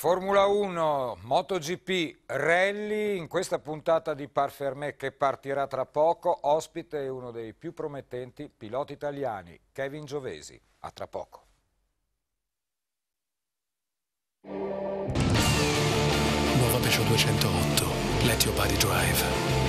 Formula 1, MotoGP, rally, in questa puntata di Parfermè che partirà tra poco, ospite è uno dei più promettenti piloti italiani, Kevin Giovesi. A tra poco. Nuova Peugeot 208, Let Your Body Drive.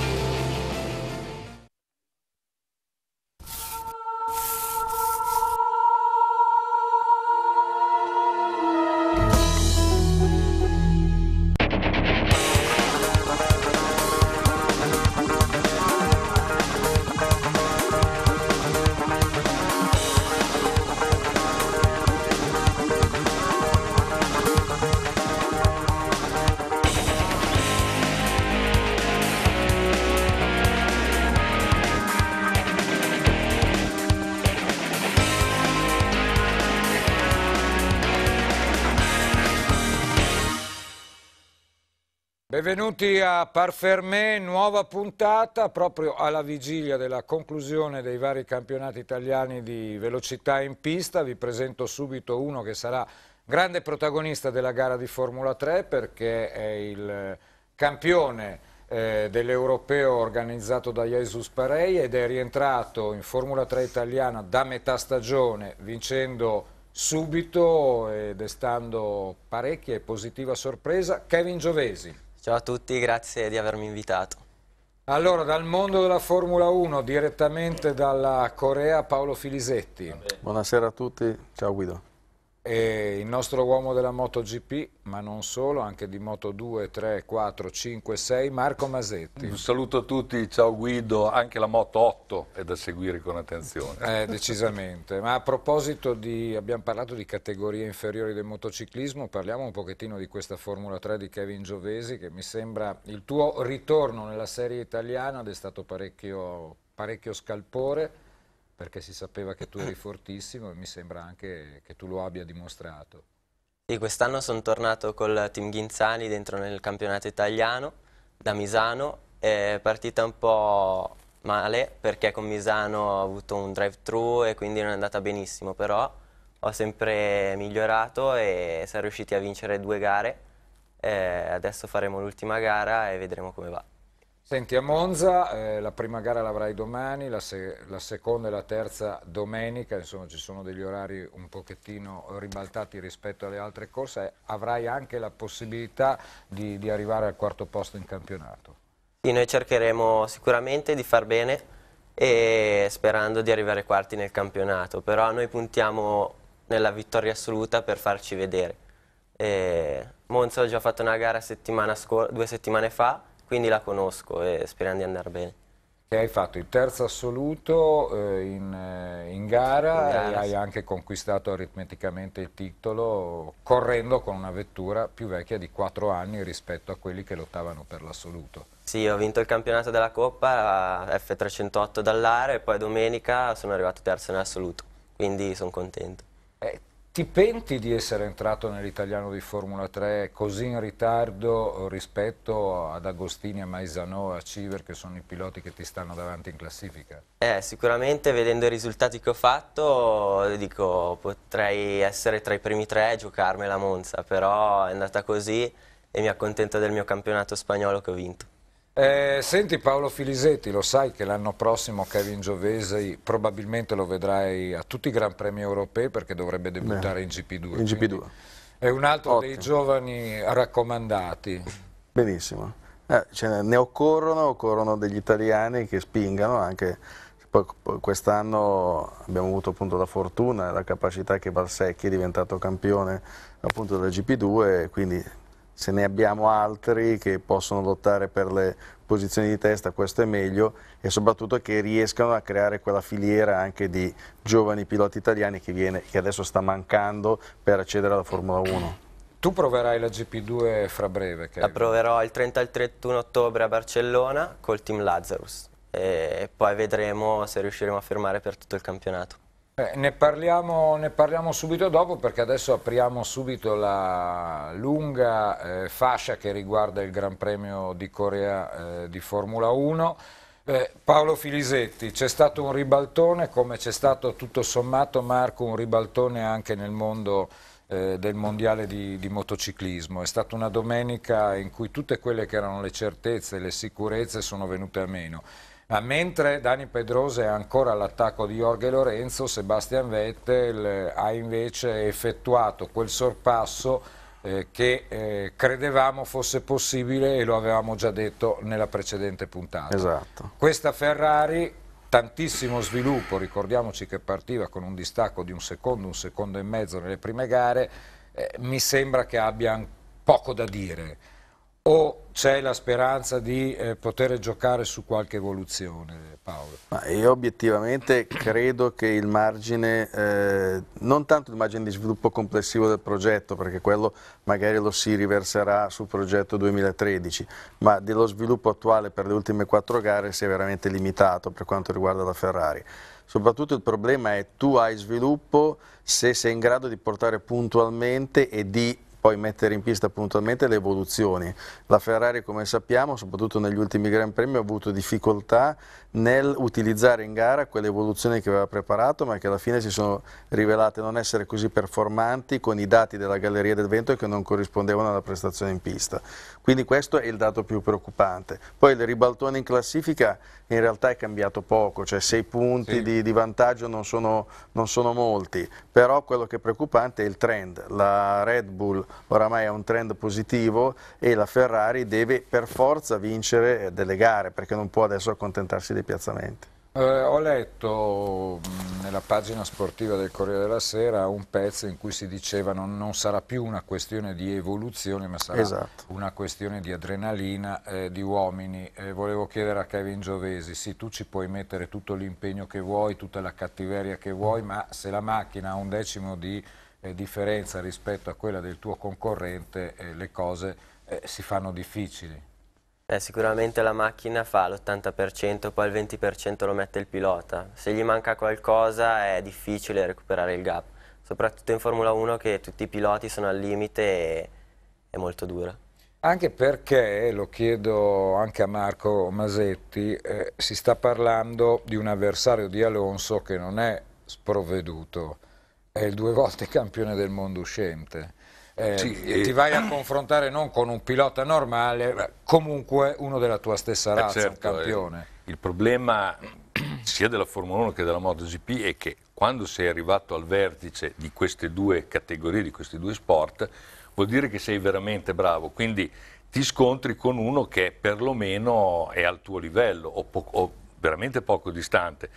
Benvenuti a Parfermé, nuova puntata proprio alla vigilia della conclusione dei vari campionati italiani di velocità in pista. Vi presento subito uno che sarà grande protagonista della gara di Formula 3 perché è il campione eh, dell'europeo organizzato da Jesus Parei ed è rientrato in Formula 3 italiana da metà stagione vincendo subito e destando parecchia e positiva sorpresa Kevin Giovesi. Ciao a tutti, grazie di avermi invitato. Allora, dal mondo della Formula 1, direttamente dalla Corea, Paolo Filisetti. Buonasera a tutti, ciao Guido. E il nostro uomo della MotoGP, ma non solo, anche di Moto 2, 3, 4, 5, 6, Marco Masetti. Un saluto a tutti, ciao Guido, anche la Moto 8 è da seguire con attenzione. Eh, decisamente, ma a proposito di, abbiamo parlato di categorie inferiori del motociclismo, parliamo un pochettino di questa Formula 3 di Kevin Giovesi che mi sembra il tuo ritorno nella serie italiana ed è stato parecchio, parecchio scalpore perché si sapeva che tu eri fortissimo e mi sembra anche che tu lo abbia dimostrato. Sì, quest'anno sono tornato col team Ghinzani dentro nel campionato italiano da Misano, è partita un po' male perché con Misano ho avuto un drive-thru e quindi non è andata benissimo, però ho sempre migliorato e siamo riusciti a vincere due gare. Eh, adesso faremo l'ultima gara e vedremo come va. Senti, a Monza eh, la prima gara l'avrai domani, la, se la, seconda e la terza domenica, insomma ci sono degli orari un pochettino ribaltati rispetto alle altre corse, avrai anche la possibilità di, di arrivare al quarto posto in campionato. Sì, noi cercheremo sicuramente di far bene e sperando di arrivare quarti nel campionato, però noi puntiamo nella vittoria assoluta per farci vedere. E eh, Monza ho già fatto una gara settimana due settimane fa, quindi la conosco e speriamo di andare bene. E hai fatto il terzo assoluto eh, in, eh, in, gara, in e hai anche conquistato aritmeticamente il titolo correndo con una vettura più vecchia di 4 anni rispetto a quelli che lottavano per l'assoluto. Sì, ho vinto il campionato della Coppa, F308 dall'area e poi domenica sono arrivato terzo nell'assoluto, quindi sono contento. Ti penti di essere entrato nell'italiano di Formula 3 così in ritardo rispetto ad Agostini, a Maisano, a Civer che sono i piloti che ti stanno davanti in classifica? Eh, sicuramente vedendo i risultati che ho fatto dico potrei essere tra i primi tre e giocarmi la Monza, però è andata così e mi accontento del mio campionato spagnolo che ho vinto. Eh, senti Paolo Filisetti, lo sai che l'anno prossimo Kevin Giovesi probabilmente lo vedrai a tutti i Gran Premi europei perché dovrebbe debuttare in GP2. In GP2. È un altro Ottimo. dei giovani raccomandati. Benissimo. Eh, cioè, ne occorrono, occorrono degli italiani che spingano anche quest'anno abbiamo avuto appunto la fortuna e la capacità che Valsecchi è diventato campione appunto della GP2 quindi se ne abbiamo altri che possono lottare per le posizioni di testa questo è meglio e soprattutto che riescano a creare quella filiera anche di giovani piloti italiani che, viene, che adesso sta mancando per accedere alla Formula 1. Tu proverai la GP2 fra breve? Kevin. La proverò il 30 e il 31 ottobre a Barcellona col team Lazarus e poi vedremo se riusciremo a fermare per tutto il campionato. Eh, ne, parliamo, ne, parliamo, subito dopo perché adesso apriamo subito la lunga eh, fascia che riguarda il Gran Premio di Corea eh, di Formula 1. Eh, Paolo Filisetti, c'è stato un ribaltone come c'è stato tutto sommato Marco, un ribaltone anche nel mondo eh, del mondiale di, di, motociclismo. È stata una domenica in cui tutte quelle che erano le certezze, le sicurezze sono venute a meno. Ma mentre Dani Pedrosa è ancora all'attacco di Jorge Lorenzo, Sebastian Vettel eh, ha invece effettuato quel sorpasso eh, che eh, credevamo fosse possibile e lo avevamo già detto nella precedente puntata. Esatto. Questa Ferrari tantissimo sviluppo, ricordiamoci che partiva con un distacco di un secondo, un secondo e mezzo nelle prime gare, eh, mi sembra che abbia poco da dire o c'è la speranza di eh, poter giocare su qualche evoluzione, Paolo? Ma io obiettivamente credo che il margine, eh, non tanto il margine di sviluppo complessivo del progetto, perché quello magari lo si riverserà sul progetto 2013, ma dello sviluppo attuale per le ultime quattro gare sia veramente limitato per quanto riguarda la Ferrari soprattutto il problema è tu hai sviluppo se sei in grado di portare puntualmente e di poi mettere in pista puntualmente le evoluzioni. La Ferrari, come sappiamo, soprattutto negli ultimi Gran Premi, ha avuto difficoltà nel utilizzare in gara quelle evoluzioni che aveva preparato, ma che alla fine si sono rivelate non essere così performanti con i dati della Galleria del Vento che non corrispondevano alla prestazione in pista. Quindi questo è il dato più preoccupante. Poi il ribaltone in classifica in realtà è cambiato poco, cioè sei punti sì. di, di, vantaggio non sono, non sono molti, però quello che è preoccupante è il trend. La Red Bull oramai è un trend positivo e la Ferrari deve per forza vincere delle gare perché non può adesso accontentarsi dei piazzamenti. Eh, ho letto nella pagina sportiva del Corriere della Sera un pezzo in cui si diceva non, non sarà più una questione di evoluzione ma sarà esatto. una questione di adrenalina eh, di uomini. Eh, volevo chiedere a Kevin Giovesi, sì tu ci puoi mettere tutto l'impegno che vuoi, tutta la cattiveria che vuoi, ma se la macchina ha un decimo di eh, differenza rispetto a quella del tuo concorrente eh, le cose eh, si fanno difficili. Beh, sicuramente la macchina fa l'80%, poi il 20% lo mette il pilota. Se gli manca qualcosa è difficile recuperare il gap, soprattutto in Formula 1 che tutti i piloti sono al limite e è molto dura. Anche perché, lo chiedo anche a Marco Masetti, eh, si sta parlando di un avversario di Alonso che non è sprovveduto è il due volte campione del mondo uscente. Eh, sì, e... ti vai a confrontare non con un pilota normale, ma comunque uno della tua stessa eh, razza, certo, un eh, campione. Eh, il problema sia della Formula 1 che della MotoGP è che quando sei arrivato al vertice di queste due categorie, di questi due sport, vuol dire che sei veramente bravo, quindi ti scontri con uno che perlomeno è al tuo livello o, po o veramente poco distante.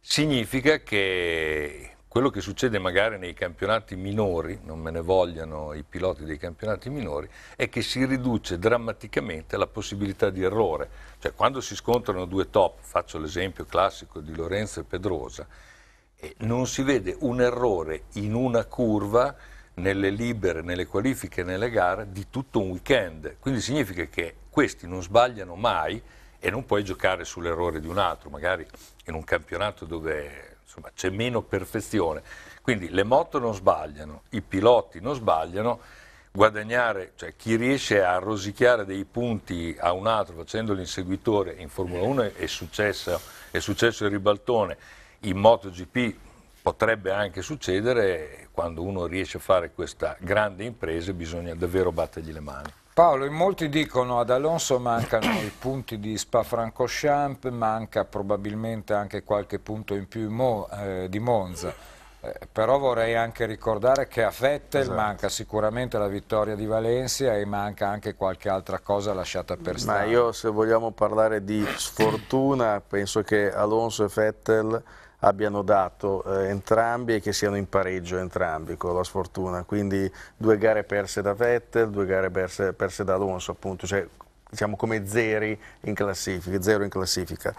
Significa che quello che succede magari nei campionati minori, non me ne vogliano i piloti dei campionati minori, è che si riduce drammaticamente la possibilità di errore. Cioè quando si scontrano due top, faccio l'esempio classico di Lorenzo e Pedrosa, non si vede un errore in una curva nelle libere, nelle qualifiche, nelle gare di tutto un weekend. Quindi significa che questi non sbagliano mai e non puoi giocare sull'errore di un altro, magari in un campionato dove insomma c'è meno perfezione. Quindi le moto non sbagliano, i piloti non sbagliano, guadagnare, cioè chi riesce a rosicchiare dei punti a un altro facendo l'inseguitore in Formula 1 è successo, è successo il ribaltone, in MotoGP potrebbe anche succedere quando uno riesce a fare questa grande impresa bisogna davvero battergli le mani. Paolo, in molti dicono ad Alonso mancano i punti di Spa-Francorchamps, manca probabilmente anche qualche punto in più mo, eh, di Monza. Eh, però vorrei anche ricordare che a Vettel esatto. manca sicuramente la vittoria di Valencia e manca anche qualche altra cosa lasciata per stare. Ma io se vogliamo parlare di sfortuna penso che Alonso e Vettel abbiano dato eh, entrambi e che siano in pareggio entrambi con la sfortuna, quindi due gare perse da Vettel, due gare perse, perse da Alonso appunto, cioè, diciamo come zeri in classifica, zero in classifica.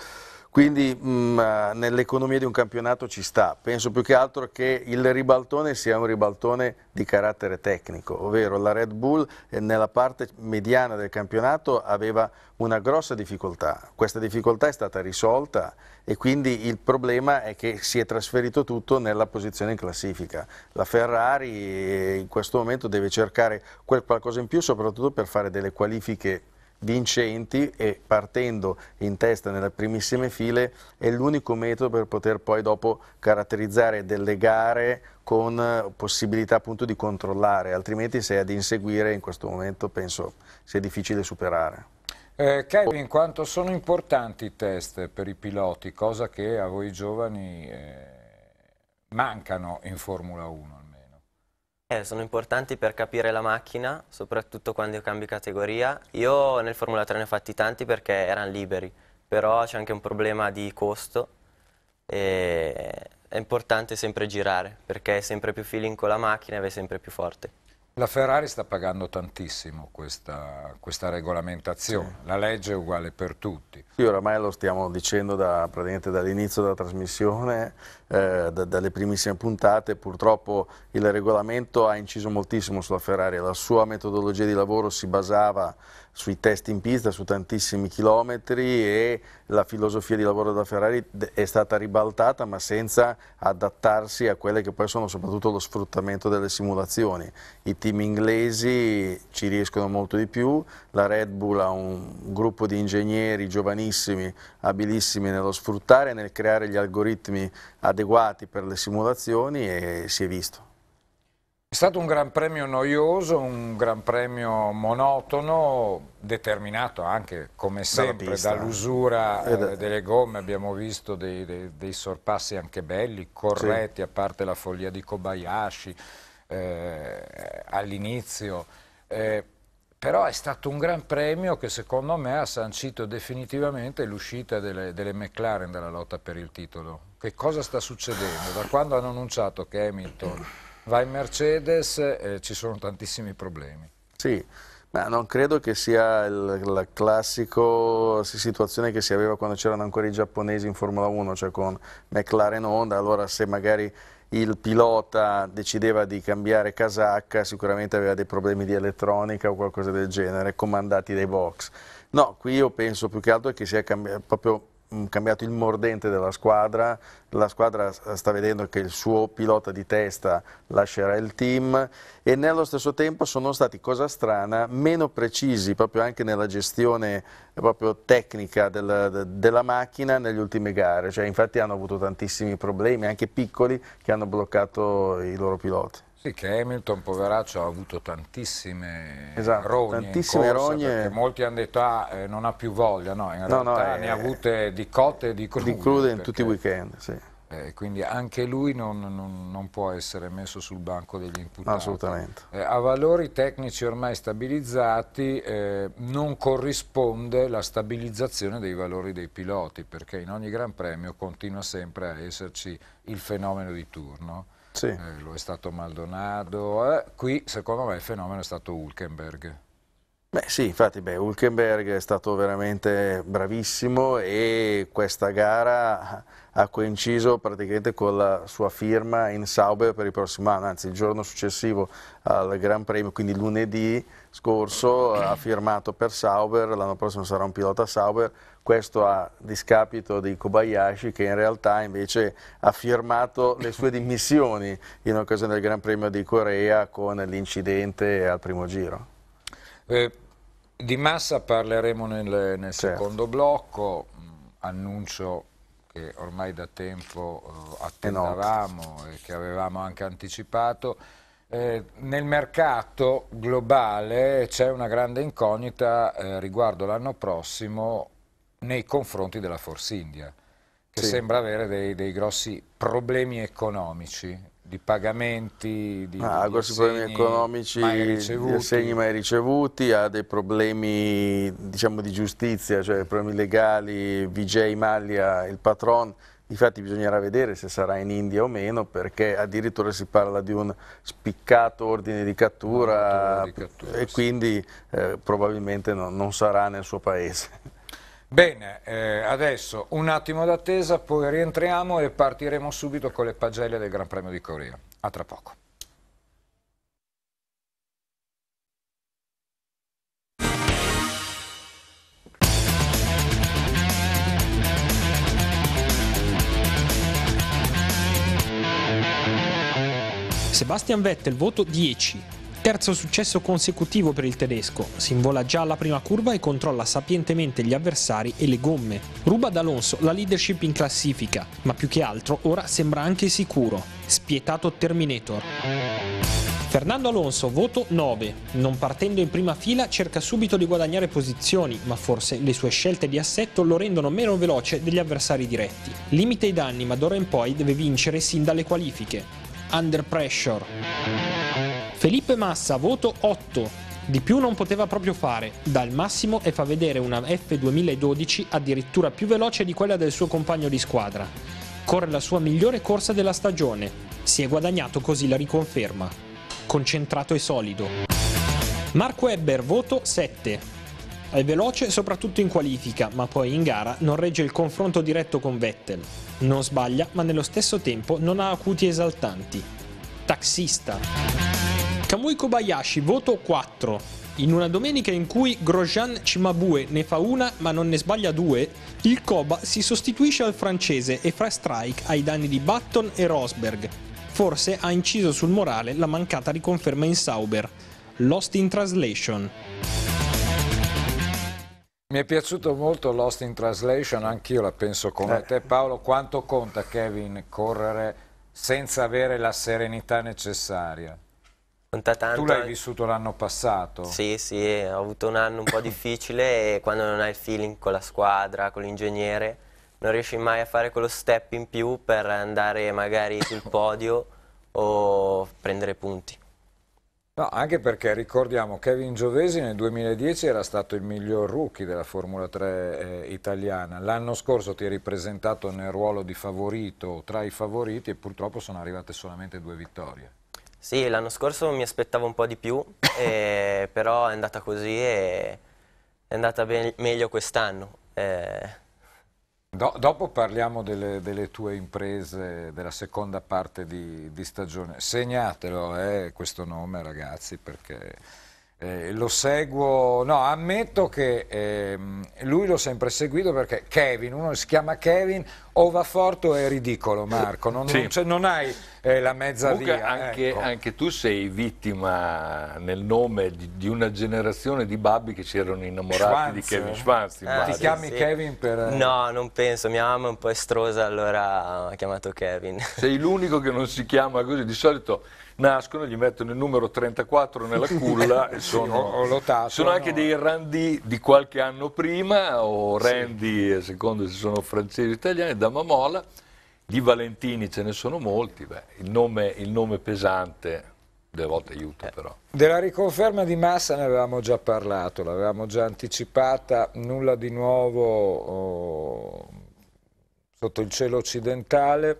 Quindi mm, nell'economia di un campionato ci sta, penso più che altro che il ribaltone sia un ribaltone di carattere tecnico, ovvero la Red Bull eh, nella parte mediana del campionato aveva una grossa difficoltà, questa difficoltà è stata risolta e quindi il problema è che si è trasferito tutto nella posizione in classifica, la Ferrari eh, in questo momento deve cercare qualcosa in più soprattutto per fare delle qualifiche vincenti e partendo in testa nelle primissime file è l'unico metodo per poter poi dopo caratterizzare delle gare con possibilità appunto di controllare, altrimenti se ad inseguire in questo momento penso sia difficile superare. Eh, Kevin, quanto sono importanti i test per i piloti, cosa che a voi giovani eh, mancano in Formula 1? Eh, sono importanti per capire la macchina, soprattutto quando cambi categoria. Io nel Formula 3 ne ho fatti tanti perché erano liberi, però c'è anche un problema di costo e è importante sempre girare perché è sempre più feeling con la macchina e vai sempre più forte. La Ferrari sta pagando tantissimo questa, questa regolamentazione, sì. la legge è uguale per tutti. Qui oramai lo stiamo dicendo da, dall'inizio della trasmissione, eh, da, dalle primissime puntate, purtroppo il regolamento ha inciso moltissimo sulla Ferrari, la sua metodologia di lavoro si basava sui test in pista su tantissimi chilometri e la filosofia di lavoro da Ferrari è stata ribaltata ma senza adattarsi a quelle che poi sono soprattutto lo sfruttamento delle simulazioni. I team inglesi ci riescono molto di più, la Red Bull ha un gruppo di ingegneri giovanissimi, abilissimi nello sfruttare, nel creare gli algoritmi adeguati per le simulazioni e si è visto. È stato un gran premio noioso, un gran premio monotono, determinato anche come sempre dall'usura eh, delle gomme, abbiamo visto dei, dei, dei sorpassi anche belli, corretti, sì. a parte la follia di Kobayashi eh, all'inizio. Eh, però è stato un gran premio che secondo me ha sancito definitivamente l'uscita delle, delle McLaren dalla lotta per il titolo. Che cosa sta succedendo? Da quando hanno annunciato che Hamilton Vai Mercedes, eh, ci sono tantissimi problemi. Sì, ma non credo che sia la classica situazione che si aveva quando c'erano ancora i giapponesi in Formula 1, cioè con McLaren Honda, allora se magari il pilota decideva di cambiare casacca, sicuramente aveva dei problemi di elettronica o qualcosa del genere, comandati dai box. No, qui io penso più che altro che sia cambiato proprio Mm, cambiato il mordente della squadra, la squadra eh, sta vedendo che il suo pilota di testa lascerà il team e nello stesso tempo sono stati, cosa strana, meno precisi proprio anche nella gestione eh, proprio tecnica del, della macchina nelle ultime gare, cioè, infatti hanno avuto tantissimi problemi, anche piccoli, che hanno bloccato i loro piloti. Sì, che Hamilton, poveraccio, ha avuto tantissime esatto, rogne tantissime rogne... molti hanno detto ah, eh, non ha più voglia, no, in realtà no, no, ne eh, ha avute di cotte e di crude. Di crude in tutti i weekend, sì. Eh, quindi anche lui non, non, non, può essere messo sul banco degli imputati. Assolutamente. Eh, a valori tecnici ormai stabilizzati eh, non corrisponde la stabilizzazione dei valori dei piloti, perché in ogni Gran Premio continua sempre a esserci il fenomeno di turno sì. eh, lo è stato Maldonado, eh, qui secondo me il fenomeno è stato Hulkenberg. Beh sì, infatti beh, Hulkenberg è stato veramente bravissimo e questa gara ha coinciso praticamente con la sua firma in Sauber per il prossimo anno, anzi il giorno successivo al Gran Premio, quindi lunedì scorso ha firmato per Sauber, l'anno prossimo sarà un pilota Sauber, questo a discapito di Kobayashi che in realtà invece ha firmato le sue dimissioni in occasione del Gran Premio di Corea con l'incidente al primo giro. Eh, di massa parleremo nel, nel certo. secondo blocco, mm, annuncio che ormai da tempo eh, attendavamo e che avevamo anche anticipato. Eh, nel mercato globale c'è una grande incognita eh, riguardo l'anno prossimo nei confronti della Force India, che sì. sembra avere dei, dei, grossi problemi economici, di pagamenti, di, ah, di grossi problemi economici, di assegni mai ricevuti, ha dei problemi diciamo, di giustizia, cioè problemi legali, Vijay Maglia, il patron, Infatti bisognerà vedere se sarà in India o meno perché addirittura si parla di un spiccato ordine di cattura, ordine di cattura e sì. quindi eh, probabilmente no, non sarà nel suo paese. Bene, eh, adesso un attimo d'attesa, poi rientriamo e partiremo subito con le pagelle del Gran Premio di Corea. A tra poco. Sebastian Vettel voto 10, Terzo successo consecutivo per il tedesco, si invola già alla prima curva e controlla sapientemente gli avversari e le gomme. Ruba ad Alonso la leadership in classifica, ma più che altro ora sembra anche sicuro. Spietato Terminator. Fernando Alonso, voto 9. Non partendo in prima fila cerca subito di guadagnare posizioni, ma forse le sue scelte di assetto lo rendono meno veloce degli avversari diretti. Limita i danni, ma d'ora in poi deve vincere sin dalle qualifiche. Under pressure. Felipe Massa, voto 8. Di più non poteva proprio fare, dà il massimo e fa vedere una F2012 addirittura più veloce di quella del suo compagno di squadra. Corre la sua migliore corsa della stagione, si è guadagnato così la riconferma. Concentrato e solido. Marco Ebber, voto 7. È veloce soprattutto in qualifica, ma poi in gara non regge il confronto diretto con Vettel. Non sbaglia, ma nello stesso tempo non ha acuti esaltanti. Taxista. Kamui Kobayashi, voto 4. In una domenica in cui Grosjean Cimabue ne fa una ma non ne sbaglia due, il Koba si sostituisce al francese e fa strike ai danni di Button e Rosberg. Forse ha inciso sul morale la mancata riconferma in Sauber. Lost in Translation. Mi è piaciuto molto Lost in Translation, anch'io la penso come eh. te Paolo, quanto conta Kevin correre senza avere la serenità necessaria? Tanto. Tu l'hai vissuto l'anno passato? Sì, sì, ho avuto un anno un po' difficile e quando non hai il feeling con la squadra, con l'ingegnere, non riesci mai a fare quello step in più per andare magari sul podio o prendere punti. No, anche perché ricordiamo Kevin Giovesi nel 2010 era stato il miglior rookie della Formula 3 eh, italiana. L'anno scorso ti eri presentato nel ruolo di favorito, tra i favoriti e purtroppo sono arrivate solamente due vittorie. Sì, l'anno scorso mi aspettavo un po' di più, eh, però è andata così e è andata meglio quest'anno. Eh. Do dopo parliamo delle, delle, tue imprese della seconda parte di, di stagione. Segnatelo eh, questo nome ragazzi perché eh, lo seguo, no, ammetto che eh, lui l'ho sempre seguito perché Kevin, uno si chiama Kevin, o va forte o è ridicolo Marco, non, sì. non, cioè, non hai eh, la mezza Comunque via. Anche, ecco. anche, tu sei vittima nel nome di, di una generazione di babbi che si erano innamorati Schwanz, di Kevin Schwanz. Eh, ti chiami sì. Kevin per... Eh? No, non penso, mia mamma è un po' estrosa, allora ha chiamato Kevin. Sei l'unico che non si chiama così, di solito nascono, gli mettono il numero 34 nella culla e sono, lottato, sono anche no? dei Randy di qualche anno prima o Randy, sì. Eh, secondo se sono francesi o italiani, da Mamola, di Valentini ce ne sono molti, beh, il, nome, il nome pesante delle volte aiuta eh, però. Della riconferma di Massa ne avevamo già parlato, l'avevamo già anticipata, nulla di nuovo oh, sotto il cielo occidentale.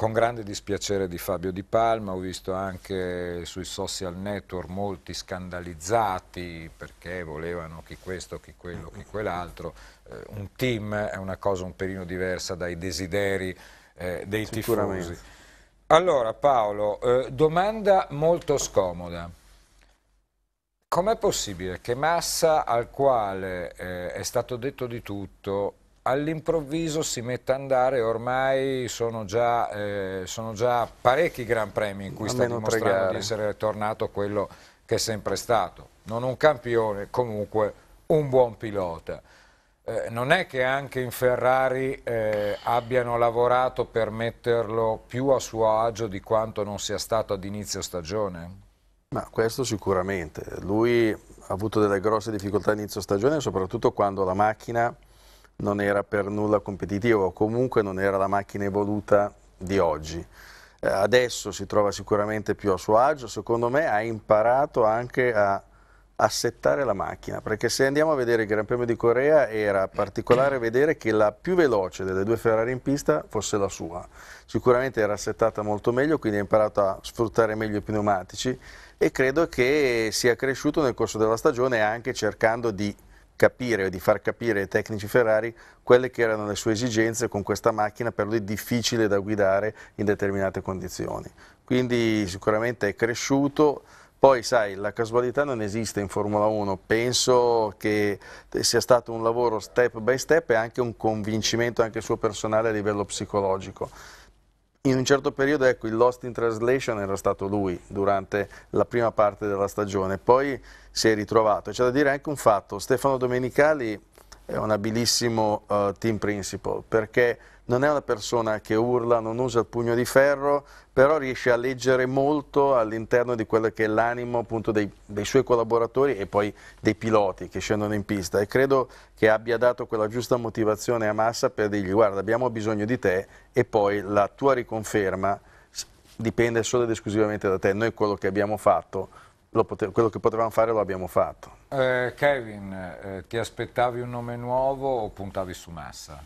Con grande dispiacere di Fabio Di Palma, ho visto anche sui social network molti scandalizzati perché volevano chi questo, chi quello, chi quell'altro. Eh, un team è una cosa un pelino diversa dai desideri eh, dei tifosi. Allora Paolo, eh, domanda molto scomoda. Com'è possibile che Massa, al quale eh, è stato detto di tutto, all'improvviso si mette a andare, ormai sono già, eh, sono già parecchi gran premi in cui sta dimostrando di essere tornato quello che è sempre stato. Non un campione, comunque un buon pilota. Eh, non è che anche in Ferrari eh, abbiano lavorato per metterlo più a suo agio di quanto non sia stato ad inizio stagione? Ma questo sicuramente. Lui ha avuto delle grosse difficoltà all'inizio stagione, soprattutto quando la macchina non era per nulla competitivo, comunque non era la macchina evoluta di oggi. Eh, adesso si trova sicuramente più a suo agio, secondo me ha imparato anche a assettare la macchina, perché se andiamo a vedere il Gran Premio di Corea era particolare vedere che la più veloce delle due Ferrari in pista fosse la sua. Sicuramente era assettata molto meglio, quindi ha imparato a sfruttare meglio i pneumatici e credo che sia cresciuto nel corso della stagione anche cercando di capire o di far capire ai tecnici Ferrari quelle che erano le sue esigenze con questa macchina per lui difficile da guidare in determinate condizioni. Quindi sicuramente è cresciuto, poi sai, la casualità non esiste in Formula 1, penso che sia stato un lavoro step by step e anche un convincimento anche suo personale a livello psicologico in un certo periodo ecco, il Lost in Translation era stato lui durante la prima parte della stagione, poi si è ritrovato. C'è da dire anche un fatto, Stefano Domenicali è un abilissimo uh, team principal, perché non è una persona che urla, non usa il pugno di ferro, però riesce a leggere molto all'interno di quello che è l'animo appunto dei, dei, suoi collaboratori e poi dei piloti che scendono in pista e credo che abbia dato quella giusta motivazione a Massa per dirgli guarda abbiamo bisogno di te e poi la tua riconferma dipende solo ed esclusivamente da te, noi quello che abbiamo fatto pote... quello che potevamo fare lo abbiamo fatto. Eh, Kevin, eh, ti aspettavi un nome nuovo o puntavi su Massa?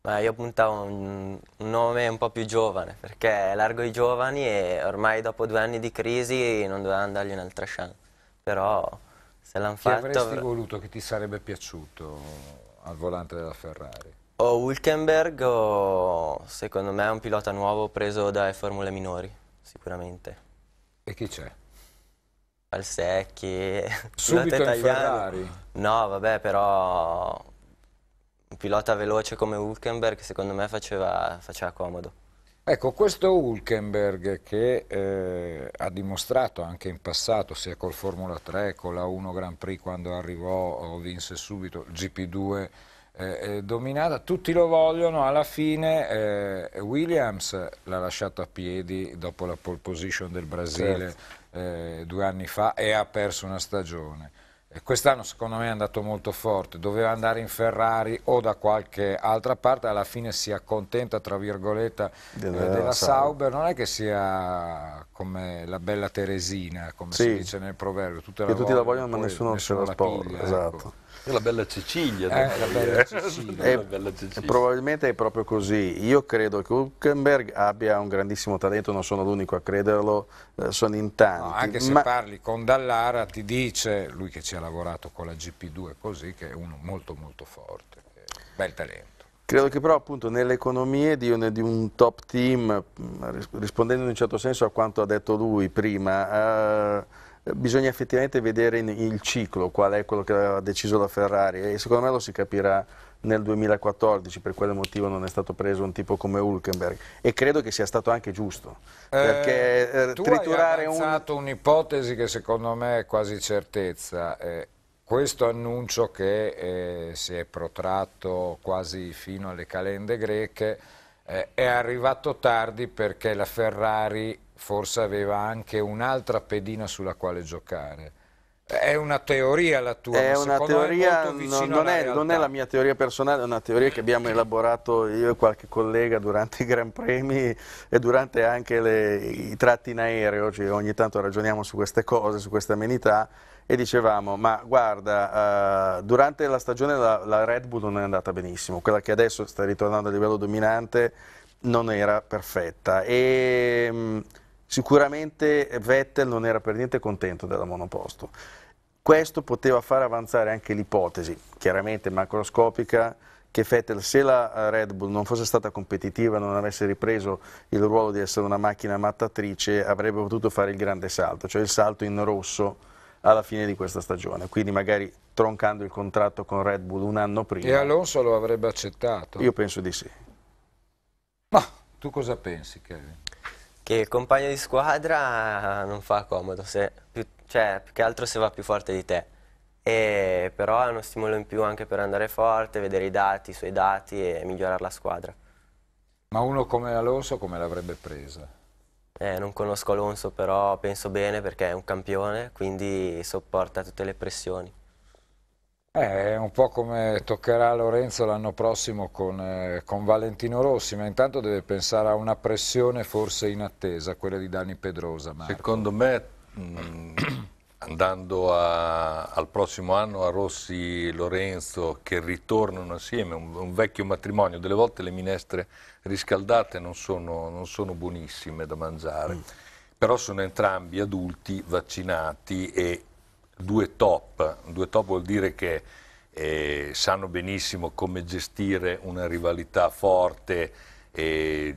Beh, io puntavo un, un nome un po' più giovane, perché largo i giovani e ormai dopo due anni di crisi non dovevamo dargli un'altra chance. Però se l'hanno fatto... Chi avresti voluto che ti sarebbe piaciuto al volante della Ferrari? O Hulkenberg o secondo me un pilota nuovo preso dalle formule minori, sicuramente. E chi c'è? al secchi. Subito in Ferrari. No, vabbè, però un pilota veloce come Hulkenberg secondo me faceva, faceva comodo. Ecco, questo Hulkenberg che eh, ha dimostrato anche in passato, sia col Formula 3, con la 1 Grand Prix quando arrivò, vinse subito il GP2 eh, dominata, tutti lo vogliono, alla fine eh, Williams l'ha lasciato a piedi dopo la pole position del Brasile certo. Eh, due anni fa e ha perso una stagione. Quest'anno secondo me è andato molto forte, doveva andare in Ferrari o da qualche altra parte, alla fine si accontenta tra virgolette eh, della, eh, della Sauber. non è che sia come la bella Teresina, come sì. si dice nel proverbio, tutti la, che vogliono, la vogliono ma nessuno, nessuno la, la piglia, ecco. esatto. ecco. È la bella Cecilia. Eh, la bella eh. Cecilia. È, la bella Cecilia. Probabilmente è proprio così. Io credo che Huckenberg abbia un grandissimo talento, non sono l'unico a crederlo, eh, sono in tanti. No, anche se ma... parli con Dallara ti dice, lui che ci ha lavorato con la GP2 così, che è uno molto molto forte, bel talento. Credo che però appunto nelle economie di un, di un, top team, mm, rispondendo in un certo senso a quanto ha detto lui prima, eh, bisogna effettivamente vedere in, il ciclo, qual è quello che aveva deciso la Ferrari e secondo me lo si capirà nel 2014, per quale motivo non è stato preso un tipo come Hulkenberg e credo che sia stato anche giusto perché eh, eh tu triturare hai un... un'ipotesi che secondo me è quasi certezza eh, questo annuncio che eh, si è protratto quasi fino alle calende greche eh, è arrivato tardi perché la Ferrari forse aveva anche un'altra pedina sulla quale giocare. È una teoria la tua, è una teoria, è non, non, è, non, è, la mia teoria personale, è una teoria che abbiamo elaborato io e qualche collega durante i Gran Premi e durante anche le, i tratti in aereo, cioè ogni tanto ragioniamo su queste cose, su queste amenità e dicevamo ma guarda, uh, durante la stagione la, la Red Bull non è andata benissimo, quella che adesso sta ritornando a livello dominante non era perfetta e... Mh, mm, Sicuramente Vettel non era per niente contento della monoposto. Questo poteva far avanzare anche l'ipotesi, chiaramente macroscopica, che Vettel se la eh, Red Bull non fosse stata competitiva, non avesse ripreso il ruolo di essere una macchina mattatrice, avrebbe potuto fare il grande salto, cioè il salto in rosso alla fine di questa stagione. Quindi magari troncando il contratto con Red Bull un anno prima. E Alonso lo avrebbe accettato? Io penso di sì. Ma tu cosa pensi, Kevin? che il compagno di squadra non fa comodo, se, più, cioè più che altro se va più forte di te. E, però è uno stimolo in più anche per andare forte, vedere i dati, i suoi dati e migliorare la squadra. Ma uno come Alonso come l'avrebbe presa? Eh, non conosco Alonso, però penso bene perché è un campione, quindi sopporta tutte le pressioni. Eh, è un po' come toccherà Lorenzo l'anno prossimo con, eh, con, Valentino Rossi, ma intanto deve pensare a una pressione forse in attesa, quella di Dani Pedrosa. Marco. Secondo me, mh, mm, andando a, al prossimo anno a Rossi e Lorenzo che ritornano assieme, un, un, vecchio matrimonio, delle volte le minestre riscaldate non sono, non sono buonissime da mangiare. Mm. Però sono entrambi adulti, vaccinati e due top, due top vuol dire che eh, sanno benissimo come gestire una rivalità forte, eh,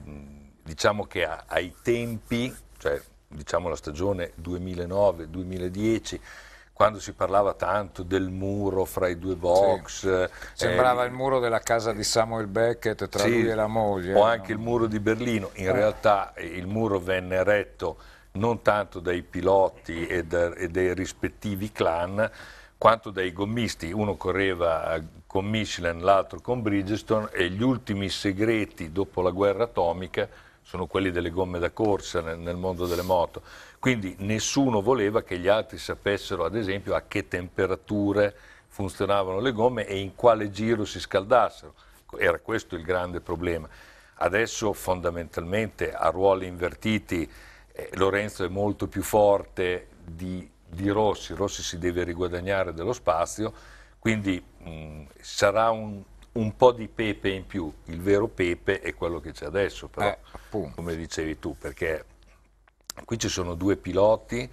diciamo che a, ai tempi, cioè diciamo la stagione 2009-2010, quando si parlava tanto del muro fra i due box. Sì. Sembrava eh, il muro della casa di Samuel Beckett tra sì, lui e la moglie. O anche no? il muro di Berlino. In eh. realtà eh, il muro venne eretto non tanto dai piloti e, da, e dai rispettivi clan, quanto dai gommisti, uno correva eh, con Michelin, l'altro con Bridgestone e gli ultimi segreti dopo la guerra atomica sono quelli delle gomme da corsa nel, nel, mondo delle moto. Quindi nessuno voleva che gli altri sapessero ad esempio a che temperature funzionavano le gomme e in quale giro si scaldassero. Era questo il grande problema. Adesso fondamentalmente a ruoli invertiti eh, Lorenzo è molto più forte di, di, Rossi, Rossi si deve riguadagnare dello spazio, quindi mh, mm, sarà un, un, po' di pepe in più, il vero pepe è quello che c'è adesso, però, eh, come dicevi tu, perché qui ci sono due piloti,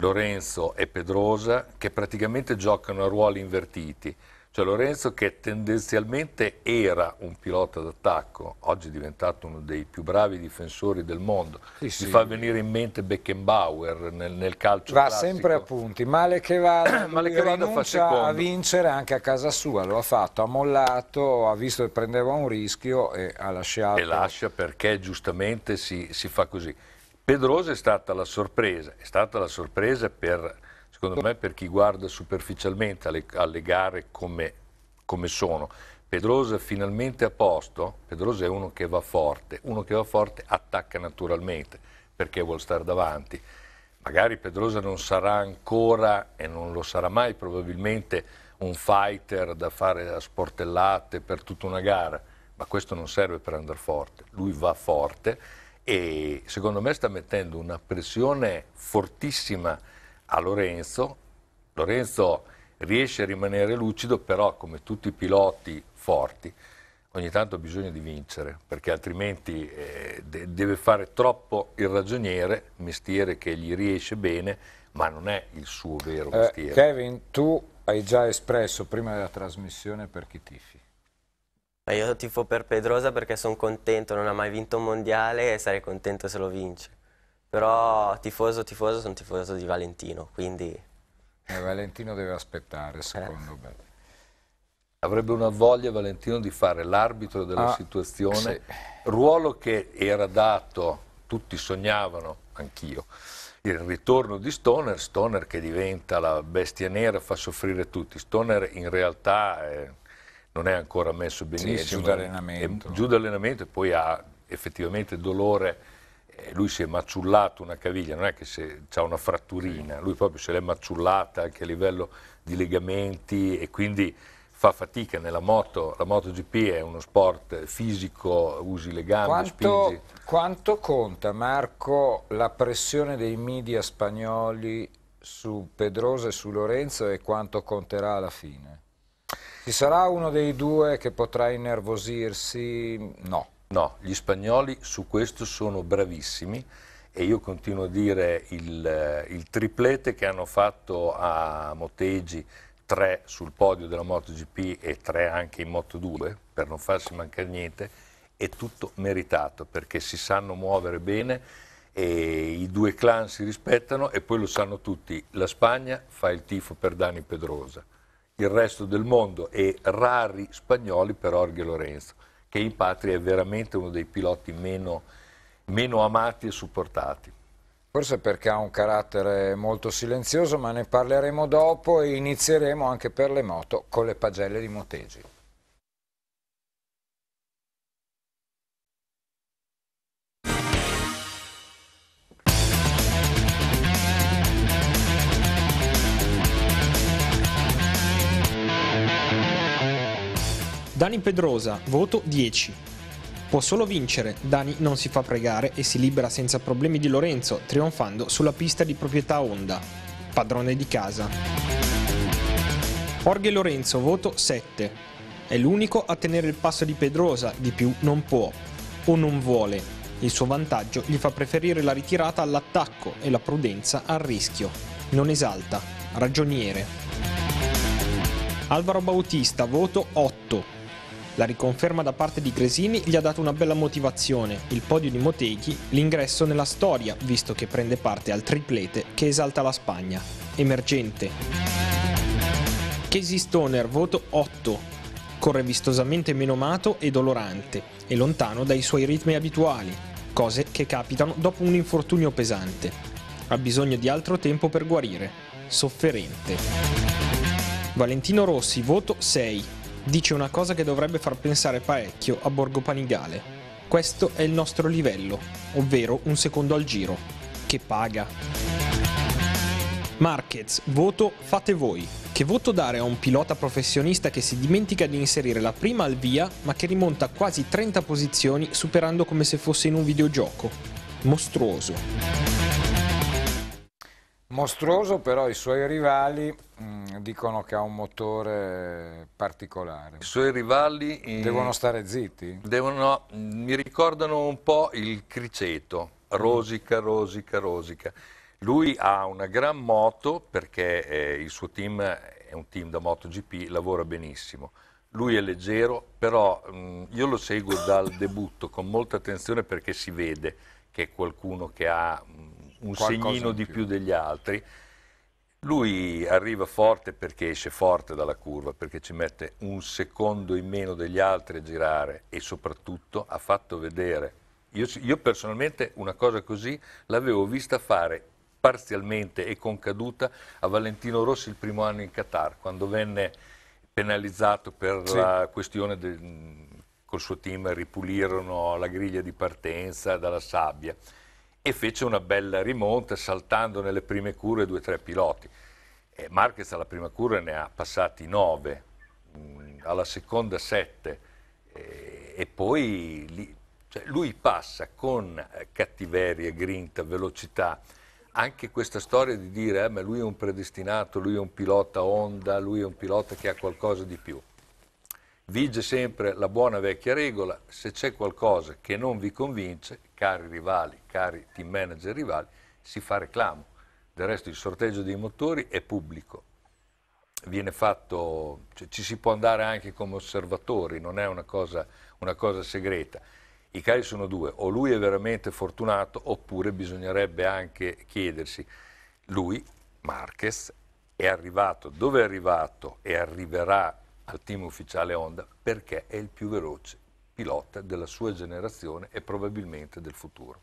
Lorenzo e Pedrosa, che praticamente giocano a ruoli invertiti. Cioè Lorenzo che tendenzialmente era un pilota d'attacco, oggi è diventato uno dei più bravi difensori del mondo. Sì, sì. fa venire in mente Beckenbauer nel, nel calcio Va classico. sempre a punti, male che vada, male che vada fa secondo. a vincere anche a casa sua, lo ha fatto, ha mollato, ha visto che prendeva un rischio e ha lasciato. E lascia perché giustamente si, si fa così. Pedrosa è stata la sorpresa, è stata la sorpresa per secondo me per chi guarda superficialmente alle, alle gare come, come sono, Pedrosa finalmente a posto, Pedrosa è uno che va forte, uno che va forte attacca naturalmente perché vuole stare davanti. Magari Pedrosa non sarà ancora e non lo sarà mai probabilmente un fighter da fare a sportellate per tutta una gara, ma questo non serve per andare forte, lui va forte e secondo me sta mettendo una pressione fortissima a Lorenzo, Lorenzo riesce a rimanere lucido, però come tutti i piloti forti, ogni tanto ha bisogno di vincere, perché altrimenti eh, de deve fare troppo il ragioniere, mestiere che gli riesce bene, ma non è il suo vero eh, mestiere. Eh, Kevin, tu hai già espresso prima della trasmissione per chi tifi. Io tifo per Pedrosa perché sono contento, non ha mai vinto un mondiale e sarei contento se lo vince. Però tifoso, tifoso, sono tifoso di Valentino, quindi... Eh, Valentino deve aspettare, eh. secondo eh. me. Avrebbe una voglia Valentino di fare l'arbitro della ah, situazione, sì. ruolo che era dato, tutti sognavano, anch'io, il ritorno di Stoner, Stoner che diventa la bestia nera, fa soffrire tutti. Stoner in realtà è, non è ancora messo benissimo. Sì, giù d'allenamento. Giù d'allenamento e poi ha effettivamente dolore eh, lui si è maciullato una caviglia, non è che ha una fratturina, lui proprio se l'è maciullata anche a livello di legamenti e quindi fa fatica nella moto, la MotoGP è uno sport fisico, usi le gambe, quanto, spingi. Quanto conta Marco la pressione dei media spagnoli su Pedrosa e su Lorenzo e quanto conterà alla fine? Ci sarà uno dei due che potrà innervosirsi? No. No, gli spagnoli su questo sono bravissimi e io continuo a dire il, eh, il triplete che hanno fatto a Motegi, tre sul podio della MotoGP e tre anche in Moto2, per non farsi mancare niente, è tutto meritato perché si sanno muovere bene e i due clan si rispettano e poi lo sanno tutti, la Spagna fa il tifo per Dani Pedrosa, il resto del mondo e rari spagnoli per Orge Lorenzo che in patria è veramente uno dei piloti meno, meno amati e supportati. Forse perché ha un carattere molto silenzioso, ma ne parleremo dopo e inizieremo anche per le moto con le pagelle di Motegi. Dani Pedrosa, voto 10. Può solo vincere, Dani non si fa pregare e si libera senza problemi di Lorenzo, trionfando sulla pista di proprietà Honda, padrone di casa. Jorge Lorenzo, voto 7. È l'unico a tenere il passo di Pedrosa, di più non può o non vuole. Il suo vantaggio gli fa preferire la ritirata all'attacco e la prudenza al rischio. Non esalta, ragioniere. Alvaro Bautista, voto 8 la riconferma da parte di Gresini gli ha dato una bella motivazione, il podio di Motechi, l'ingresso nella storia, visto che prende parte al triplete che esalta la Spagna. Emergente. Casey Stoner, voto 8. Corre vistosamente meno mato e dolorante, e lontano dai suoi ritmi abituali, cose che capitano dopo un infortunio pesante. Ha bisogno di altro tempo per guarire. Sofferente. Valentino Rossi, voto 6 dice una cosa che dovrebbe far pensare parecchio a Borgo Panigale. Questo è il nostro livello, ovvero un secondo al giro, che paga. Markets, voto fate voi. Che voto dare a un pilota professionista che si dimentica di inserire la prima al via ma che rimonta a quasi 30 posizioni superando come se fosse in un videogioco? Mostruoso. Mostruoso però i suoi rivali mh, mm, dicono che ha un motore particolare. I suoi rivali... Eh, devono stare zitti? Devono, mi ricordano un po' il criceto, rosica, rosica, rosica. Lui ha una gran moto perché eh, il suo team è un team da MotoGP, lavora benissimo. Lui è leggero, però mh, mm, io lo seguo dal debutto con molta attenzione perché si vede che è qualcuno che ha mm, un segnino di più. più degli altri. Lui arriva forte perché esce forte dalla curva, perché ci mette un secondo in meno degli altri a girare e soprattutto ha fatto vedere. Io, io personalmente una cosa così l'avevo vista fare parzialmente e con caduta a Valentino Rossi il primo anno in Qatar, quando venne penalizzato per sì. la questione del, col suo team ripulirono la griglia di partenza dalla sabbia e fece una bella rimonta saltando nelle prime cure due o tre piloti. E Marquez alla prima cura ne ha passati nove, mm, alla seconda sette e poi lì, cioè lui passa con eh, cattiveria, grinta, velocità. Anche questa storia di dire eh, ma lui è un predestinato, lui è un pilota Honda, lui è un pilota che ha qualcosa di più. Vige sempre la buona vecchia regola, se c'è qualcosa che non vi convince, cari rivali, cari team manager rivali, si fa reclamo. Del resto il sorteggio dei motori è pubblico, fatto, cioè, ci si può andare anche come osservatori, non è una cosa, una cosa segreta. I casi sono due, o lui è veramente fortunato oppure bisognerebbe anche chiedersi, lui, Marquez, è arrivato dove è arrivato e arriverà al team ufficiale Honda perché è il più veloce pilota della sua generazione e probabilmente del futuro.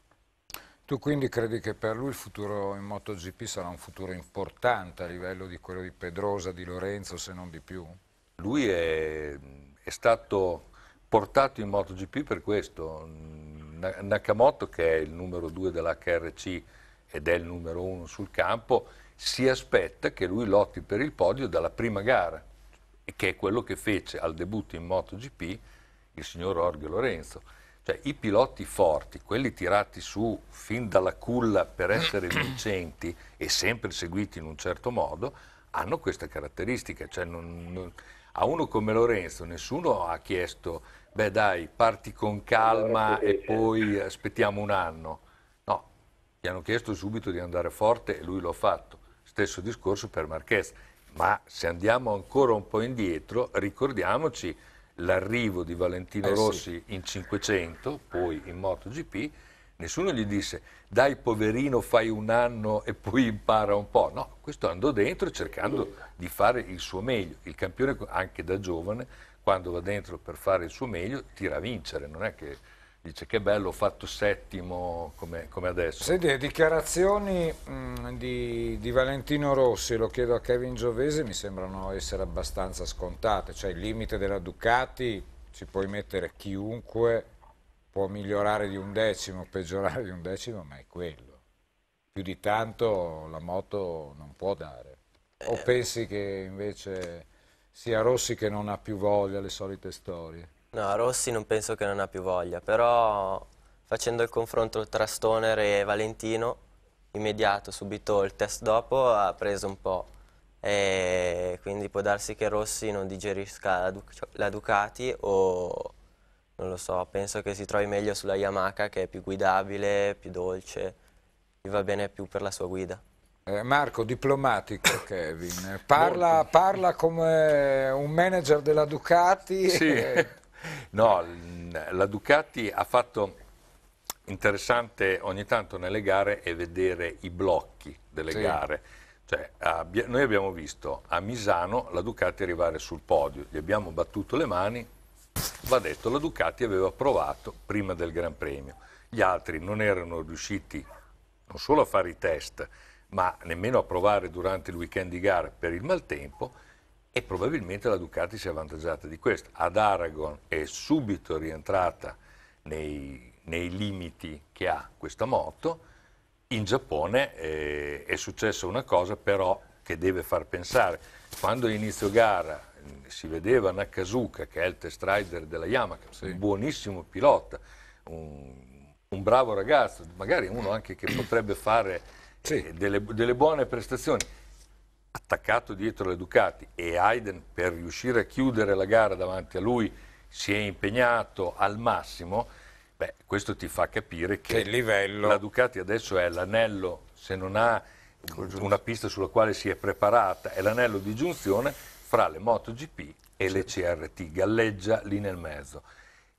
Tu quindi credi che per lui il futuro in MotoGP sarà un futuro importante a livello di quello di Pedrosa, di Lorenzo, se non di più? Lui è, è stato portato in MotoGP per questo. Nakamoto, che è il numero due dell'HRC ed è il numero uno sul campo, si aspetta che lui lotti per il podio dalla prima gara, che è quello che fece al debutto in MotoGP il signor Orgio Lorenzo. Cioè, i piloti forti, quelli tirati su fin dalla culla per essere vincenti e sempre seguiti in un certo modo, hanno questa caratteristica. Cioè, non, non, a uno come Lorenzo nessuno ha chiesto, beh dai, parti con calma e poi aspettiamo un anno. No, gli hanno chiesto subito di andare forte e lui l'ha fatto. Stesso discorso per Marquez. Ma se andiamo ancora un po' indietro, ricordiamoci l'arrivo di Valentino eh, Rossi sì. in 500, poi in MotoGP, nessuno gli disse dai poverino fai un anno e poi impara un po', no, questo andò dentro cercando di fare il suo meglio, il campione anche da giovane quando va dentro per fare il suo meglio tira a vincere, non è che dice che bello, ho fatto settimo come, come adesso. Senti, dichiarazioni mh, mm, di, di, Valentino Rossi, lo chiedo a Kevin Giovese, mi sembrano essere abbastanza scontate, cioè il limite della Ducati ci puoi mettere chiunque, può migliorare di un decimo, peggiorare di un decimo, ma è quello. Più di tanto la moto non può dare. O eh. pensi che invece sia Rossi che non ha più voglia, le solite storie? No, Rossi non penso che non ha più voglia, però facendo il confronto tra Stoner e Valentino, immediato, subito il test dopo, ha preso un po'. E quindi può darsi che Rossi non digerisca la, Duc cioè la Ducati o non lo so, penso che si trovi meglio sulla Yamaha che è più guidabile, più dolce, gli va bene più per la sua guida. Eh, Marco, diplomatico Kevin, parla, parla, come un manager della Ducati. Sì. E... No, la Ducati ha fatto interessante ogni tanto nelle gare e vedere i blocchi delle sì. gare. Cioè, abbia, noi abbiamo visto a Misano la Ducati arrivare sul podio, gli abbiamo battuto le mani, va detto, la Ducati aveva provato prima del Gran Premio. Gli altri non erano riusciti non solo a fare i test, ma nemmeno a provare durante il weekend di gara per il maltempo e probabilmente la Ducati si è avvantaggiata di questo. Ad Aragon è subito rientrata nei, nei limiti che ha questa moto, in Giappone eh, è successa una cosa però che deve far pensare. Quando inizio gara mm, si vedeva Nakazuka, che è il test rider della Yamaha, sì. un buonissimo pilota, un, un, bravo ragazzo, magari uno anche che potrebbe fare sì. eh, delle, delle buone prestazioni attaccato dietro le Ducati e Hayden per riuscire a chiudere la gara davanti a lui si è impegnato al massimo, beh, questo ti fa capire che, che livello... la Ducati adesso è l'anello, se non ha una pista sulla quale si è preparata, è l'anello di giunzione fra le MotoGP e le CRT, galleggia lì nel mezzo.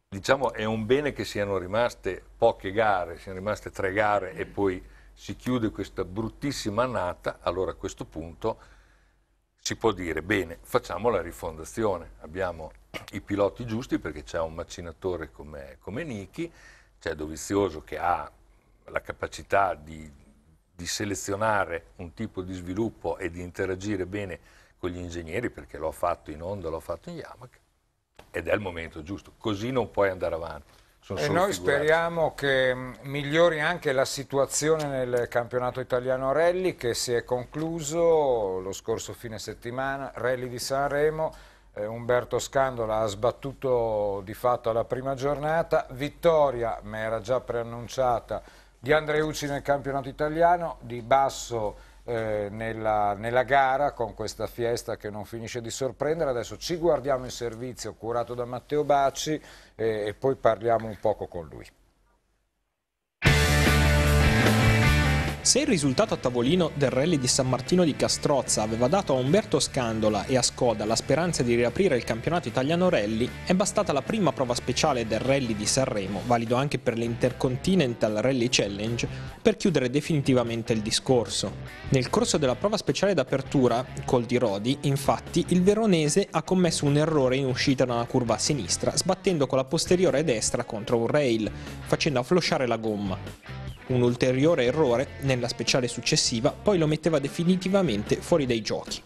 Diciamo è un bene che siano rimaste poche gare, siano rimaste tre gare e poi si chiude questa bruttissima annata, allora a questo punto si può dire, bene, facciamo la rifondazione, abbiamo i piloti giusti perché c'è un macinatore come, come Nichi, c'è Dovizioso che ha la capacità di, di selezionare un tipo di sviluppo e di interagire bene con gli ingegneri perché l'ho fatto in Honda, l'ho fatto in Yamaha ed è il momento giusto, così non puoi andare avanti e noi speriamo che mm, migliori anche la situazione nel campionato italiano rally che si è concluso lo scorso fine settimana, rally di Sanremo, eh, Umberto Scandola ha sbattuto di fatto alla prima giornata, vittoria, ma era già preannunciata, di Andreucci nel campionato italiano, di Basso eh, nella, nella, gara con questa fiesta che non finisce di sorprendere. Adesso ci guardiamo in servizio curato da Matteo Baci eh, e poi parliamo un poco con lui. Se il risultato a tavolino del rally di San Martino di Castrozza aveva dato a Umberto Scandola e a Skoda la speranza di riaprire il campionato italiano rally, è bastata la prima prova speciale del rally di Sanremo, valido anche per l'Intercontinental Rally Challenge, per chiudere definitivamente il discorso. Nel corso della prova speciale d'apertura, col di Rodi, infatti, il veronese ha commesso un errore in uscita da una curva a sinistra, sbattendo con la posteriore destra contro un rail, facendo afflosciare la gomma. Un ulteriore errore, nella speciale successiva, poi lo metteva definitivamente fuori dai giochi.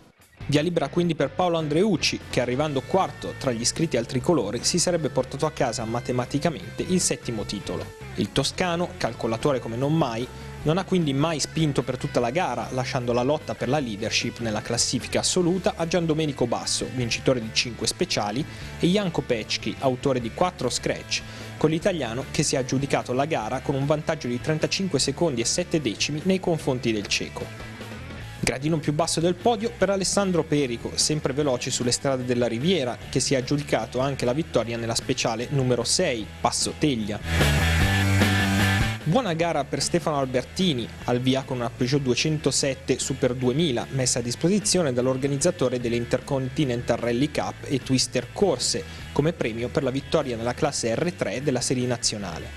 Via libera quindi per Paolo Andreucci, che arrivando quarto tra gli iscritti al tricolore si sarebbe portato a casa matematicamente il settimo titolo. Il toscano, calcolatore come non mai, non ha quindi mai spinto per tutta la gara, lasciando la lotta per la leadership nella classifica assoluta a Gian Domenico Basso, vincitore di 5 speciali, e Janko Pecchi, autore di 4 scratch, con l'italiano che si è aggiudicato la gara con un vantaggio di 35 secondi e 7 decimi nei confronti del ceco. Gradino più basso del podio per Alessandro Perico, sempre veloce sulle strade della Riviera, che si è aggiudicato anche la vittoria nella speciale numero 6, Passo Teglia. Buona gara per Stefano Albertini, al via con una Peugeot 207 Super 2000 messa a disposizione dall'organizzatore delle Intercontinental Rally Cup e Twister Corse come premio per la vittoria nella classe R3 della serie nazionale.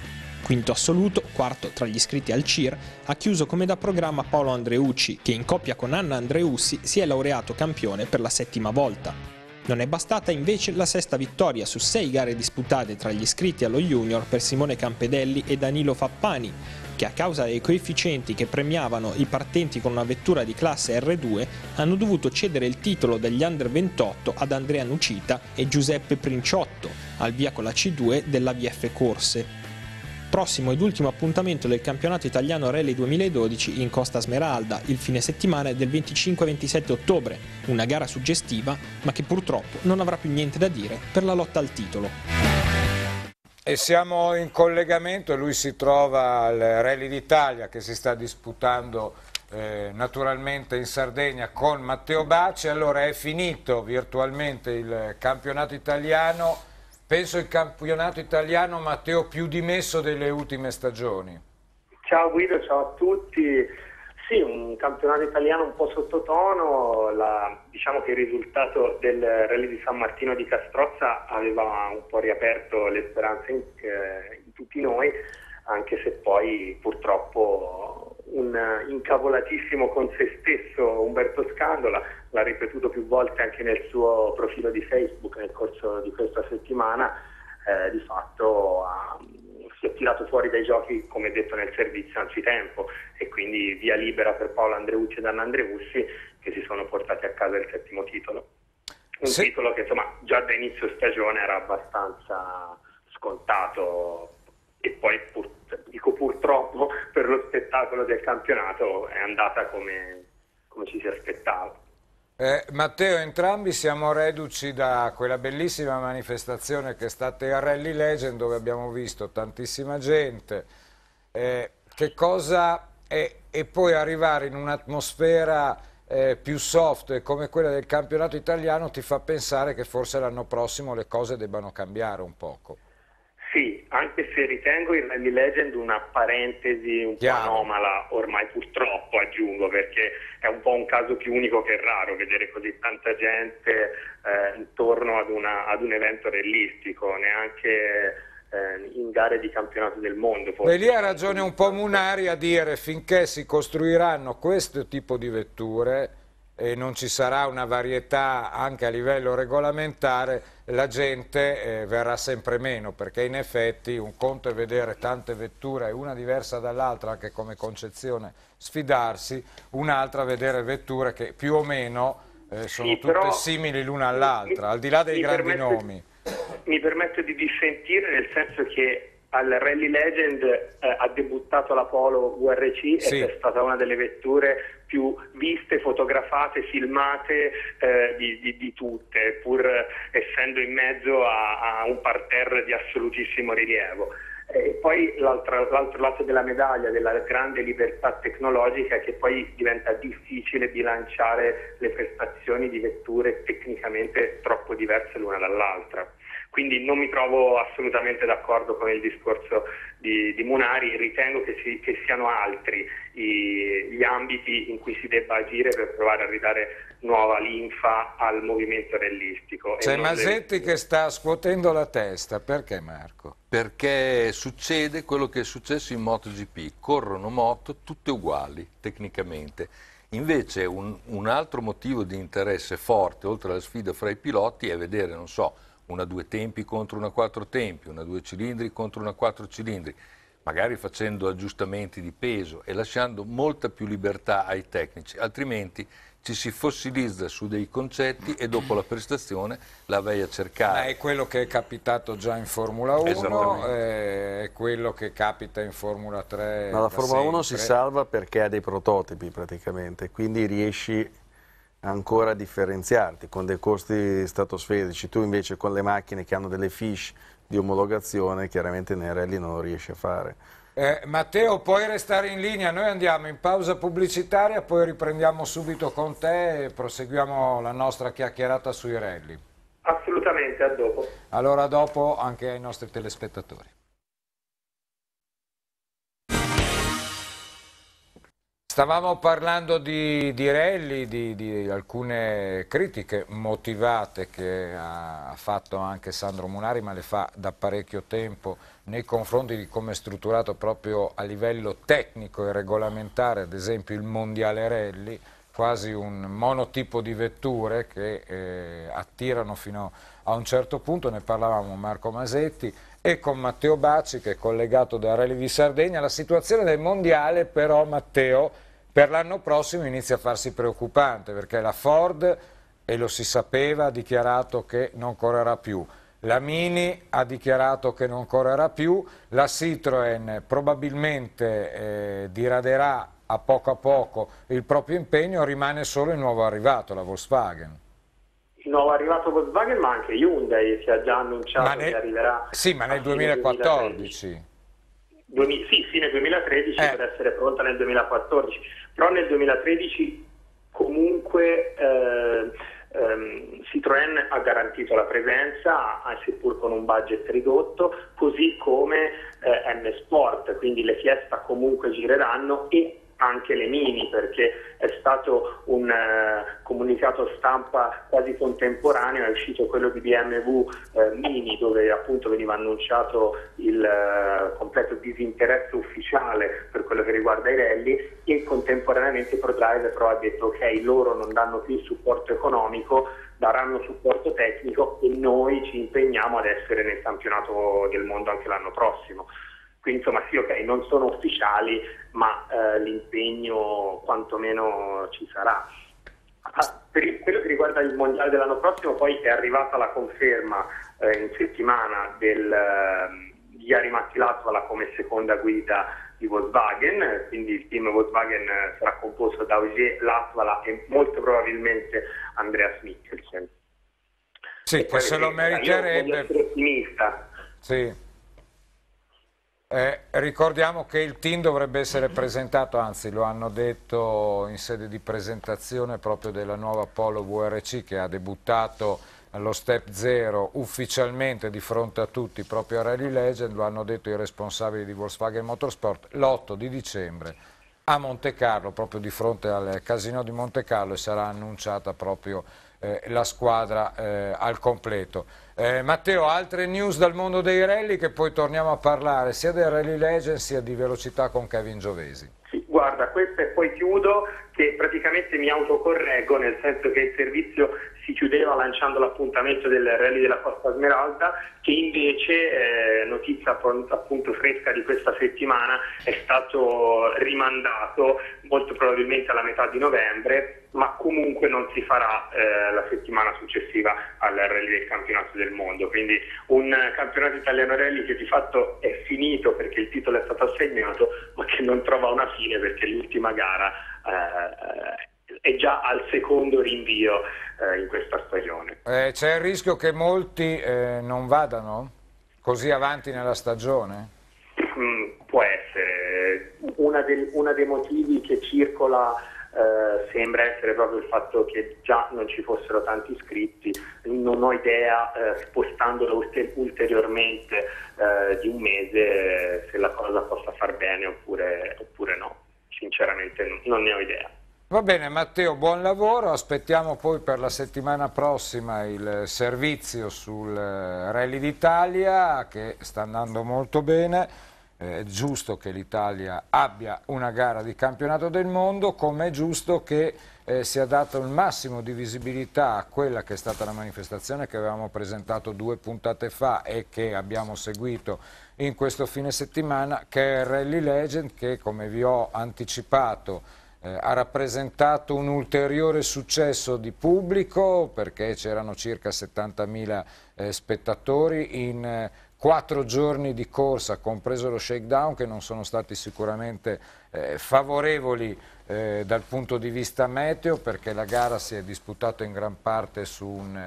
Quinto assoluto, quarto tra gli iscritti al CIR, ha chiuso come da programma Paolo Andreucci, che in coppia con Anna Andreussi si è laureato campione per la settima volta. Non è bastata invece la sesta vittoria su sei gare disputate tra gli iscritti allo Junior per Simone Campedelli e Danilo Fappani, che a causa dei coefficienti che premiavano i partenti con una vettura di classe R2 hanno dovuto cedere il titolo degli Under 28 ad Andrea Nucita e Giuseppe Princiotto, al via con la C2 della VF Corse prossimo ed ultimo appuntamento del campionato italiano Rally 2012 in Costa Smeralda, il fine settimana del 25-27 ottobre, una gara suggestiva ma che purtroppo non avrà più niente da dire per la lotta al titolo. E siamo in collegamento, lui si trova al Rally d'Italia che si sta disputando eh, naturalmente in Sardegna con Matteo Baci. Allora è finito virtualmente il campionato italiano penso il campionato italiano, Matteo, più dimesso delle ultime stagioni. Ciao Guido, ciao a tutti. Sì, un campionato italiano un po' sottotono, la, diciamo che il risultato del rally di San Martino di Castrozza aveva un po' riaperto le speranze in, eh, in tutti noi, anche se poi purtroppo un incavolatissimo con se stesso Umberto Scandola l'ha ripetuto più volte anche nel suo profilo di Facebook nel corso di questa settimana, eh, di fatto ha, si è tirato fuori dai giochi, come detto nel servizio, anzitempo e quindi via libera per Paolo Andreucci e Dan Andreucci che si sono portati a casa il settimo titolo. Un sì. titolo che insomma già da inizio stagione era abbastanza scontato e poi pur, dico purtroppo per lo spettacolo del campionato è andata come, come ci si aspettava. Eh, Matteo, entrambi siamo reduci da quella bellissima manifestazione che è stata a Rally Legend dove abbiamo visto tantissima gente. Eh, che cosa è, e poi arrivare in un'atmosfera eh, più soft eh, come quella del campionato italiano ti fa pensare che forse l'anno prossimo le cose debbano cambiare un poco. Sì, anche se ritengo il Rally Legend una parentesi un Chiaro. po' anomala, ormai purtroppo aggiungo, perché è un po' un caso più unico che raro vedere così tanta gente eh, intorno ad, una, ad, un evento rellistico, neanche eh, in gare di campionato del mondo. Forse. Beh, lì ha ragione un po' Munari a dire finché si costruiranno questo tipo di vetture e non ci sarà una varietà anche a livello regolamentare, la gente eh, verrà sempre meno, perché in effetti un conto è vedere tante vetture, una diversa dall'altra, anche come concezione sfidarsi, un'altra vedere vetture che più o meno eh, sono sì, tutte simili l'una all'altra, al di là dei grandi permette, nomi. Mi permetto di dissentire nel senso che al Rally Legend eh, ha debuttato la Polo URC sì. ed è stata una delle vetture più viste, fotografate, filmate eh, di, di, di, tutte, pur essendo in mezzo a, a un parterre di assolutissimo rilievo. E poi l'altro, lato della medaglia della grande libertà tecnologica è che poi diventa difficile bilanciare le prestazioni di vetture tecnicamente troppo diverse l'una dall'altra. Quindi non mi trovo assolutamente d'accordo con il discorso di, di Munari, ritengo che, si, che siano altri i, gli ambiti in cui si debba agire per provare a ridare nuova linfa al movimento rellistico. C'è Masetti le... che sta scuotendo la testa, perché Marco? Perché succede quello che è successo in MotoGP, corrono moto tutte uguali tecnicamente. Invece un, un altro motivo di interesse forte, oltre alla sfida fra i piloti, è vedere, non so, una due tempi contro una quattro tempi, una due cilindri contro una quattro cilindri, magari facendo aggiustamenti di peso e lasciando molta più libertà ai tecnici, altrimenti ci si fossilizza su dei concetti e dopo la prestazione la vai a cercare. Ma è quello che è capitato già in Formula 1, eh, è quello che capita in Formula 3. Ma la Formula 1 si salva perché ha dei prototipi praticamente, quindi riesci ancora differenziarti con dei costi stratosferici, tu invece con le macchine che hanno delle fish di omologazione chiaramente nei rally non lo riesci a fare. Eh, Matteo, puoi restare in linea, noi andiamo in pausa pubblicitaria, poi riprendiamo subito con te e proseguiamo la nostra chiacchierata sui rally. Assolutamente, a dopo. Allora a dopo anche ai nostri telespettatori. Stavamo parlando di, di rally, di, di, alcune critiche motivate che ha fatto anche Sandro Munari, ma le fa da parecchio tempo nei confronti di come è strutturato proprio a livello tecnico e regolamentare, ad esempio il Mondiale Rally, quasi un monotipo di vetture che eh, attirano fino a un certo punto, ne parlavamo Marco Masetti e con Matteo Baci che è collegato da Rally di Sardegna, la situazione del mondiale però Matteo per l'anno prossimo inizia a farsi preoccupante perché la Ford, e lo si sapeva, ha dichiarato che non correrà più. La Mini ha dichiarato che non correrà più, la Citroën probabilmente eh, diraderà a poco a poco il proprio impegno, rimane solo il nuovo arrivato, la Volkswagen il nuovo arrivato Volkswagen, ma anche Hyundai si è già annunciato nel, che arriverà. Sì, ma nel 2014. 2013. sì, fine 2013 eh. per essere pronta nel 2014 però nel 2013 comunque eh, ehm, Citroën ha garantito la presenza, seppur con un budget ridotto, così come eh, M Sport, quindi le Fiesta comunque gireranno e anche le mini perché è stato un eh, comunicato stampa quasi contemporaneo, è uscito quello di BMW eh, Mini dove appunto veniva annunciato il eh, completo disinteresse ufficiale per quello che riguarda i rally e contemporaneamente ProDrive però ha detto ok loro non danno più supporto economico daranno supporto tecnico e noi ci impegniamo ad essere nel campionato del mondo anche l'anno prossimo. Quindi insomma sì, ok, non sono ufficiali, ma eh, l'impegno quantomeno ci sarà. Ah, per quello che riguarda il mondiale dell'anno prossimo, poi è arrivata la conferma eh, in settimana del, di ehm, Ari Matti Latvala come seconda guida di Volkswagen, quindi il team Volkswagen eh, sarà composto da Ogier, Latvala e molto probabilmente Andreas Mikkelsen. Sì, che se lo meriterebbe. Io sono ottimista. Sì. Eh, ricordiamo che il team dovrebbe essere presentato, anzi lo hanno detto in sede di presentazione proprio della nuova Polo VRC che ha debuttato allo Step Zero ufficialmente di fronte a tutti proprio a Rally Legend, lo hanno detto i responsabili di Volkswagen Motorsport l'8 di dicembre a Monte Carlo, proprio di fronte al casino di Monte Carlo e sarà annunciata proprio eh, la squadra eh, al completo. Eh, Matteo, altre news dal mondo dei rally che poi torniamo a parlare sia del Rally Legends sia di velocità con Kevin Giovesi. Sì, guarda, questo e poi chiudo che praticamente mi autocorreggo nel senso che il servizio si chiudeva lanciando l'appuntamento del rally della Costa Smeralda che invece, eh, notizia appunto fresca di questa settimana, è stato rimandato molto probabilmente alla metà di novembre, ma comunque non si farà eh, la settimana successiva al rally del campionato del mondo. Quindi un campionato italiano rally che di fatto è finito perché il titolo è stato assegnato, ma che non trova una fine perché l'ultima gara eh, è già al secondo rinvio eh, in questa stagione. Eh, c'è il rischio che molti eh, non vadano così avanti nella stagione? Mm, può essere. Uno dei motivi che circola Uh, sembra essere proprio il fatto che già non ci fossero tanti iscritti, non ho idea, uh, eh, spostandolo ulter- ulteriormente uh, di un mese, se la cosa possa far bene oppure, oppure no, sinceramente non ne ho idea. Va bene Matteo, buon lavoro, aspettiamo poi per la settimana prossima il servizio sul eh, Rally d'Italia che sta andando molto bene, eh, è giusto che l'Italia abbia una gara di campionato del mondo come è giusto che eh, sia dato il massimo di visibilità a quella che è stata la manifestazione che avevamo presentato due puntate fa e che abbiamo seguito in questo fine settimana che è il Rally Legend che come vi ho anticipato eh, ha rappresentato un ulteriore successo di pubblico perché c'erano circa 70.000 eh, spettatori in eh, quattro giorni di corsa, compreso lo shakedown, che non sono stati sicuramente eh, favorevoli eh, dal punto di vista meteo, perché la gara si è disputata in gran parte su, un,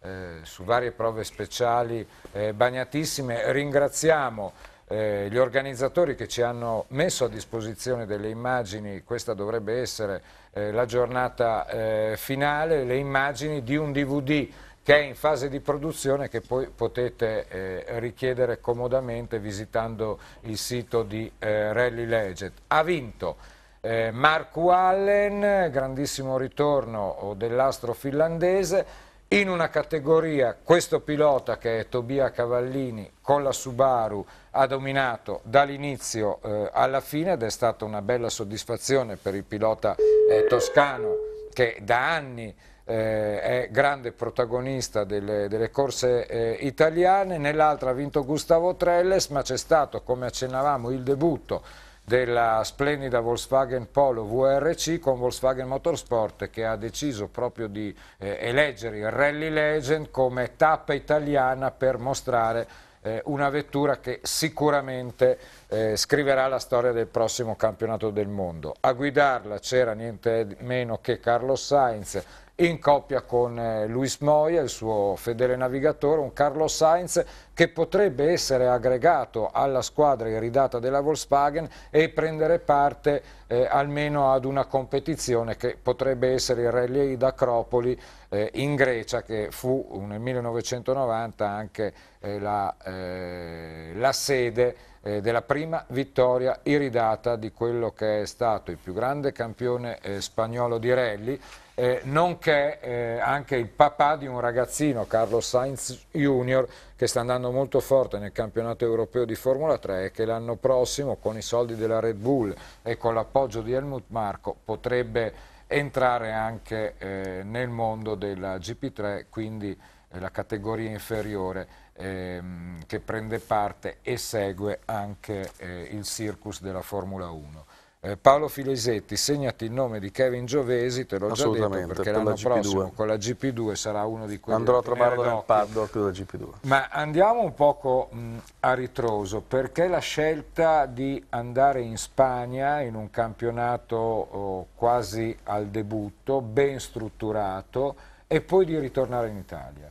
eh, su varie prove speciali eh, bagnatissime. Ringraziamo eh, gli organizzatori che ci hanno messo a disposizione delle immagini, questa dovrebbe essere eh, la giornata eh, finale, le immagini di un DVD che è in fase di produzione che poi potete eh, richiedere comodamente visitando il sito di eh, Rally Legend. Ha vinto eh, Mark Wallen, grandissimo ritorno oh, dell'astro finlandese, in una categoria questo pilota che è Tobia Cavallini con la Subaru ha dominato dall'inizio eh, alla fine ed è stata una bella soddisfazione per il pilota eh, toscano che da anni eh, è grande protagonista delle, delle corse eh, italiane, nell'altra ha vinto Gustavo Trelles ma c'è stato come accennavamo il debutto della splendida Volkswagen Polo VRC con Volkswagen Motorsport che ha deciso proprio di eh, eleggere il Rally Legend come tappa italiana per mostrare eh, una vettura che sicuramente eh, scriverà la storia del prossimo campionato del mondo. A guidarla c'era niente meno che Carlo Sainz in coppia con eh, Luis Moya, il suo fedele navigatore, un Carlo Sainz che potrebbe essere aggregato alla squadra iridata della Volkswagen e prendere parte eh, almeno ad una competizione che potrebbe essere il Rally d'Acropoli eh, in Grecia che fu nel 1990 anche eh, la, eh, la sede eh, della prima vittoria iridata di quello che è stato il più grande campione eh, spagnolo di rally, eh, nonché eh, anche il papà di un ragazzino, Carlo Sainz Junior, che sta andando molto forte nel campionato europeo di Formula 3 e che l'anno prossimo con i soldi della Red Bull e con l'appoggio di Helmut Marco potrebbe entrare anche eh, nel mondo della GP3, quindi eh, la categoria inferiore ehm, che prende parte e segue anche eh, il circus della Formula 1. Eh, Paolo Filesetti, segnati il nome di Kevin Giovesi, te l'ho già detto, perché l'anno prossimo con la GP2 sarà uno di quelli... Andrò a trovarlo eh, nel paddock della GP2. Ma andiamo un poco mh, a ritroso, perché la scelta di andare in Spagna in un campionato oh, quasi al debutto, ben strutturato, e poi di ritornare in Italia?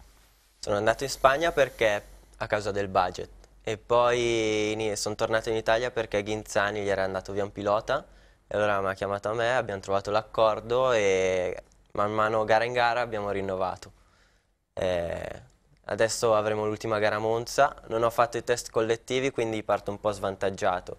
Sono andato in Spagna perché a causa del budget e poi sono tornato in Italia perché Ghinzani gli era andato via un pilota e allora mi ha chiamato a me, abbiamo trovato l'accordo e man mano gara in gara abbiamo rinnovato. Eh, adesso avremo l'ultima gara a Monza, non ho fatto i test collettivi quindi parto un po' svantaggiato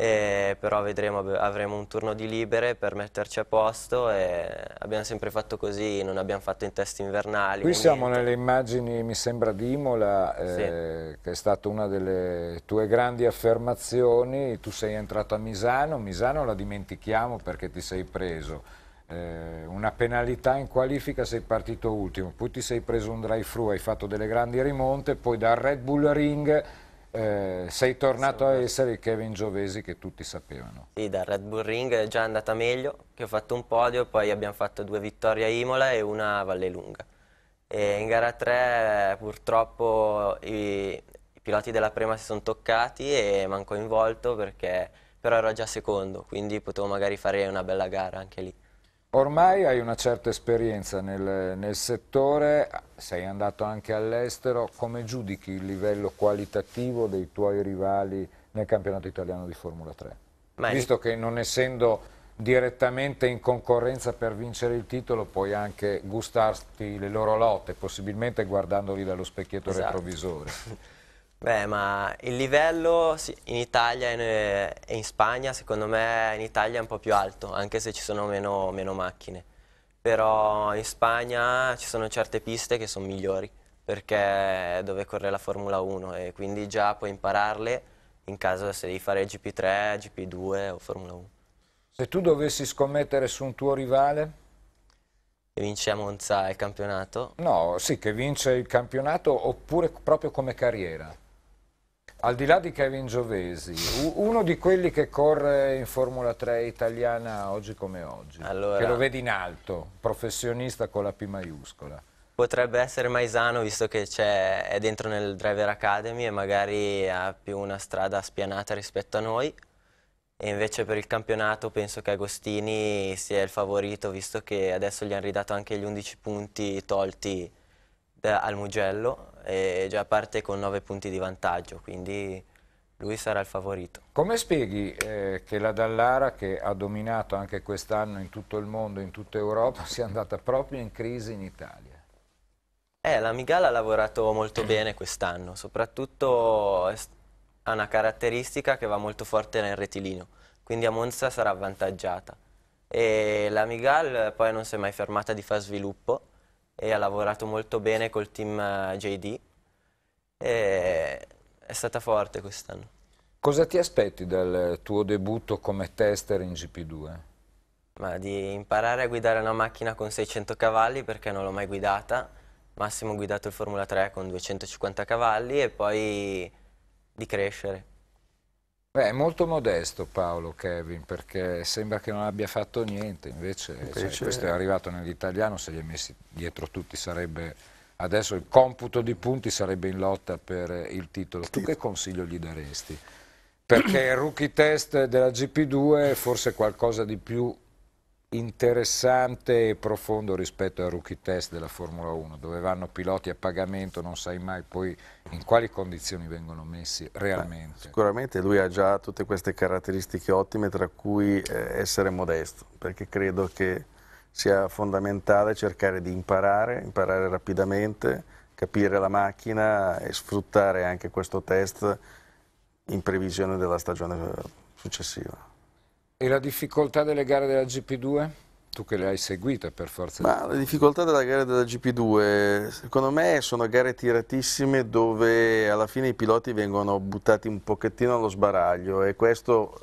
eh, però vedremo, avremo un turno di libere per metterci a posto e abbiamo sempre fatto così, non abbiamo fatto in intesti invernali. Qui siamo niente. nelle immagini, mi sembra, di Imola, eh, sì. che è stata una delle tue grandi affermazioni, tu sei entrato a Misano, Misano la dimentichiamo perché ti sei preso eh, una penalità in qualifica sei partito ultimo, poi ti sei preso un drive through hai fatto delle grandi rimonte, poi dal Red Bull Ring eh, sei tornato a essere il Kevin Giovesi che tutti sapevano. Sì, dal Red Bull Ring è già andata meglio, che ho fatto un podio, poi abbiamo fatto due vittorie a Imola e una a Vallelunga. E in gara 3 purtroppo i, i, piloti della prima si sono toccati e mancò in volto perché però ero già secondo, quindi potevo magari fare una bella gara anche lì. Ormai hai una certa esperienza nel, nel settore, sei andato anche all'estero, come giudichi il livello qualitativo dei tuoi rivali nel campionato italiano di Formula 3? Mai. Visto che non essendo direttamente in concorrenza per vincere il titolo puoi anche gustarti le loro lotte, possibilmente guardandoli dallo specchietto esatto. retrovisore. Beh, ma il livello in Italia e in Spagna, secondo me, in Italia è un po' più alto, anche se ci sono meno, meno macchine. Però in Spagna ci sono certe piste che sono migliori, perché è dove corre la Formula 1 e quindi già puoi impararle in caso se devi fare GP3, GP2 o Formula 1. Se tu dovessi scommettere su un tuo rivale? che vince a Monza il campionato? No, sì, che vince il campionato oppure proprio come carriera al di là di Kevin Giovesi, uno di quelli che corre in Formula 3 italiana oggi come oggi, allora, che lo vedi in alto, professionista con la P maiuscola. Potrebbe essere Maisano visto che è dentro nel Driver Academy e magari ha più una strada spianata rispetto a noi. E invece per il campionato penso che Agostini sia il favorito visto che adesso gli hanno ridato anche gli 11 punti tolti da, al Mugello e già parte con 9 punti di vantaggio, quindi lui sarà il favorito. Come spieghi eh, che la Dallara, che ha dominato anche quest'anno in tutto il mondo, in tutta Europa, sia andata proprio in crisi in Italia? Eh, la Migala ha lavorato molto bene quest'anno, soprattutto ha una caratteristica che va molto forte nel retilineo, quindi a Monza sarà avvantaggiata. E la Migal poi non si è mai fermata di far sviluppo e ha lavorato molto bene col team eh, JD e è stata forte quest'anno. Cosa ti aspetti dal tuo debutto come tester in GP2? Ma di imparare a guidare una macchina con 600 cavalli perché non l'ho mai guidata, massimo ho guidato il Formula 3 con 250 cavalli e poi di crescere. Beh, è molto modesto Paolo Kevin perché sembra che non abbia fatto niente, invece, invece... Cioè, questo è arrivato nell'italiano, se li ha messi dietro tutti sarebbe, adesso il computo di punti sarebbe in lotta per il titolo. Tu che consiglio gli daresti? Perché il rookie test della GP2 è forse qualcosa di più interessante e profondo rispetto al rookie test della Formula 1, dove vanno piloti a pagamento, non sai mai poi in quali condizioni vengono messi realmente. Beh, sicuramente lui ha già tutte queste caratteristiche ottime, tra cui eh, essere modesto, perché credo che sia fondamentale cercare di imparare, imparare rapidamente, capire la macchina e sfruttare anche questo test in previsione della stagione eh, successiva. E la difficoltà delle gare della GP2? Tu che le hai seguite per forza. Ma la difficoltà della gara della GP2, secondo me, sono gare tiratissime dove alla fine i piloti vengono buttati un pochettino allo sbaraglio e questo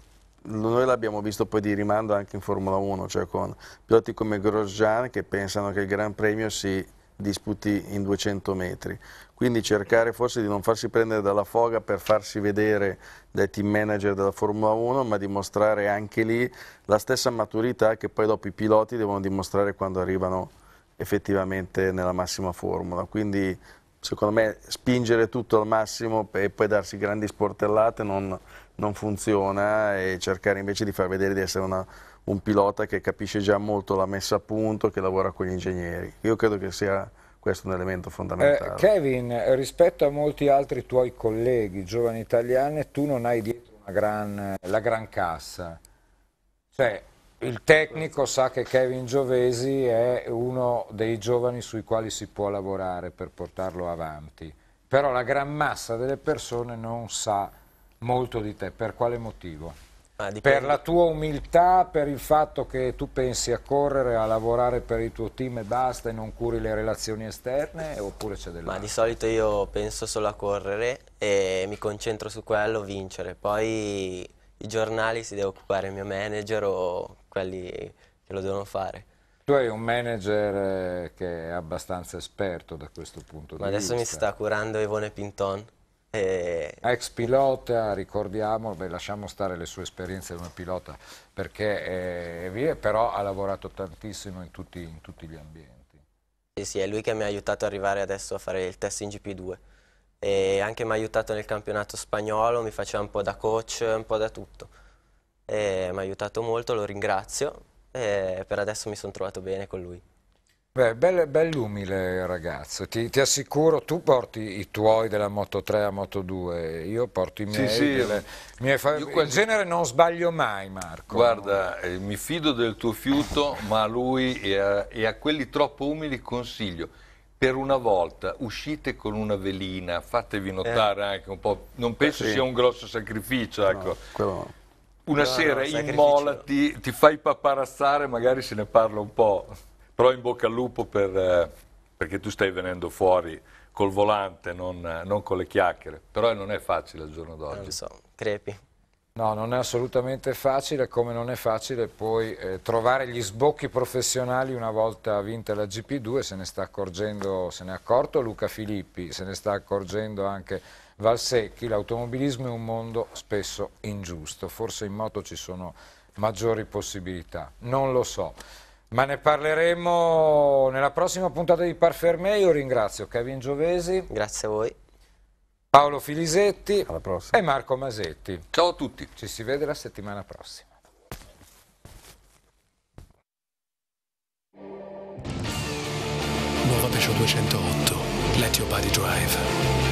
noi l'abbiamo visto poi di rimando anche in Formula 1, cioè con piloti come Grosjean che pensano che il Gran Premio si disputi in 200 metri. Quindi cercare forse di non farsi prendere dalla foga per farsi vedere dai team manager della Formula 1, ma dimostrare anche lì la stessa maturità che poi dopo i piloti devono dimostrare quando arrivano effettivamente nella massima formula. Quindi secondo me spingere tutto al massimo e poi darsi grandi sportellate non, non funziona e cercare invece di far vedere di essere una un pilota che capisce già molto la messa a punto, che lavora con gli ingegneri. Io credo che sia questo un elemento fondamentale. Eh, Kevin, rispetto a molti altri tuoi colleghi giovani italiani, tu non hai dietro gran, la gran cassa. Cioè, il tecnico sa che Kevin Giovesi è uno dei giovani sui quali si può lavorare per portarlo avanti, però la gran massa delle persone non sa molto di te. Per quale motivo? Ah, per la tua umiltà, per il fatto che tu pensi a correre, a lavorare per il tuo team e basta e non curi le relazioni esterne oppure c'è dell'altro? Ma di solito io penso solo a correre e mi concentro su quello, vincere. Poi i giornali si deve occupare il mio manager o quelli che lo devono fare. Tu hai un manager eh, che è abbastanza esperto da questo punto Ma di vista. Ma adesso mi sta curando Evone Pinton eh, Ex pilota, ricordiamo, beh, lasciamo stare le sue esperienze come pilota, perché eh, però ha lavorato tantissimo in tutti, in tutti gli ambienti. Sì, sì, è lui che mi ha aiutato ad arrivare adesso a fare il test in GP2 e anche mi ha aiutato nel campionato spagnolo, mi faceva un po' da coach, un po' da tutto. mi ha aiutato molto, lo ringrazio e per adesso mi sono trovato bene con lui. Beh, bel, bell'umile ragazzo, ti, ti, assicuro, tu porti i tuoi della Moto 3 a Moto 2, io porto i miei. Sì, sì, delle, mie fa... quasi... In genere non sbaglio mai Marco. Guarda, eh, mi fido del tuo fiuto, ma a lui e a, e a quelli troppo umili consiglio, per una volta uscite con una velina, fatevi eh. notare eh. anche un po', non eh, penso sì. sia un grosso sacrificio, ecco. No, quello... Una no, sera no, in ti fai paparazzare, magari se ne parla un po'. Però in bocca al lupo per, eh, perché tu stai venendo fuori col volante, non, eh, non, con le chiacchiere. Però non è facile al giorno d'oggi. Non so, crepi. No, non è assolutamente facile, come non è facile poi eh, trovare gli sbocchi professionali una volta vinta la GP2, se ne sta accorgendo, se ne è accorto Luca Filippi, se ne sta accorgendo anche Valsecchi, l'automobilismo è un mondo spesso ingiusto, forse in moto ci sono maggiori possibilità, non lo so. Ma ne parleremo nella prossima puntata di Parfermè. Io ringrazio Kevin Giovesi. Grazie a voi. Paolo Filisetti Alla prossima. e Marco Masetti. Ciao a tutti. Ci si vede la settimana prossima. Nuova Peugeot 208, Let Your Body Drive.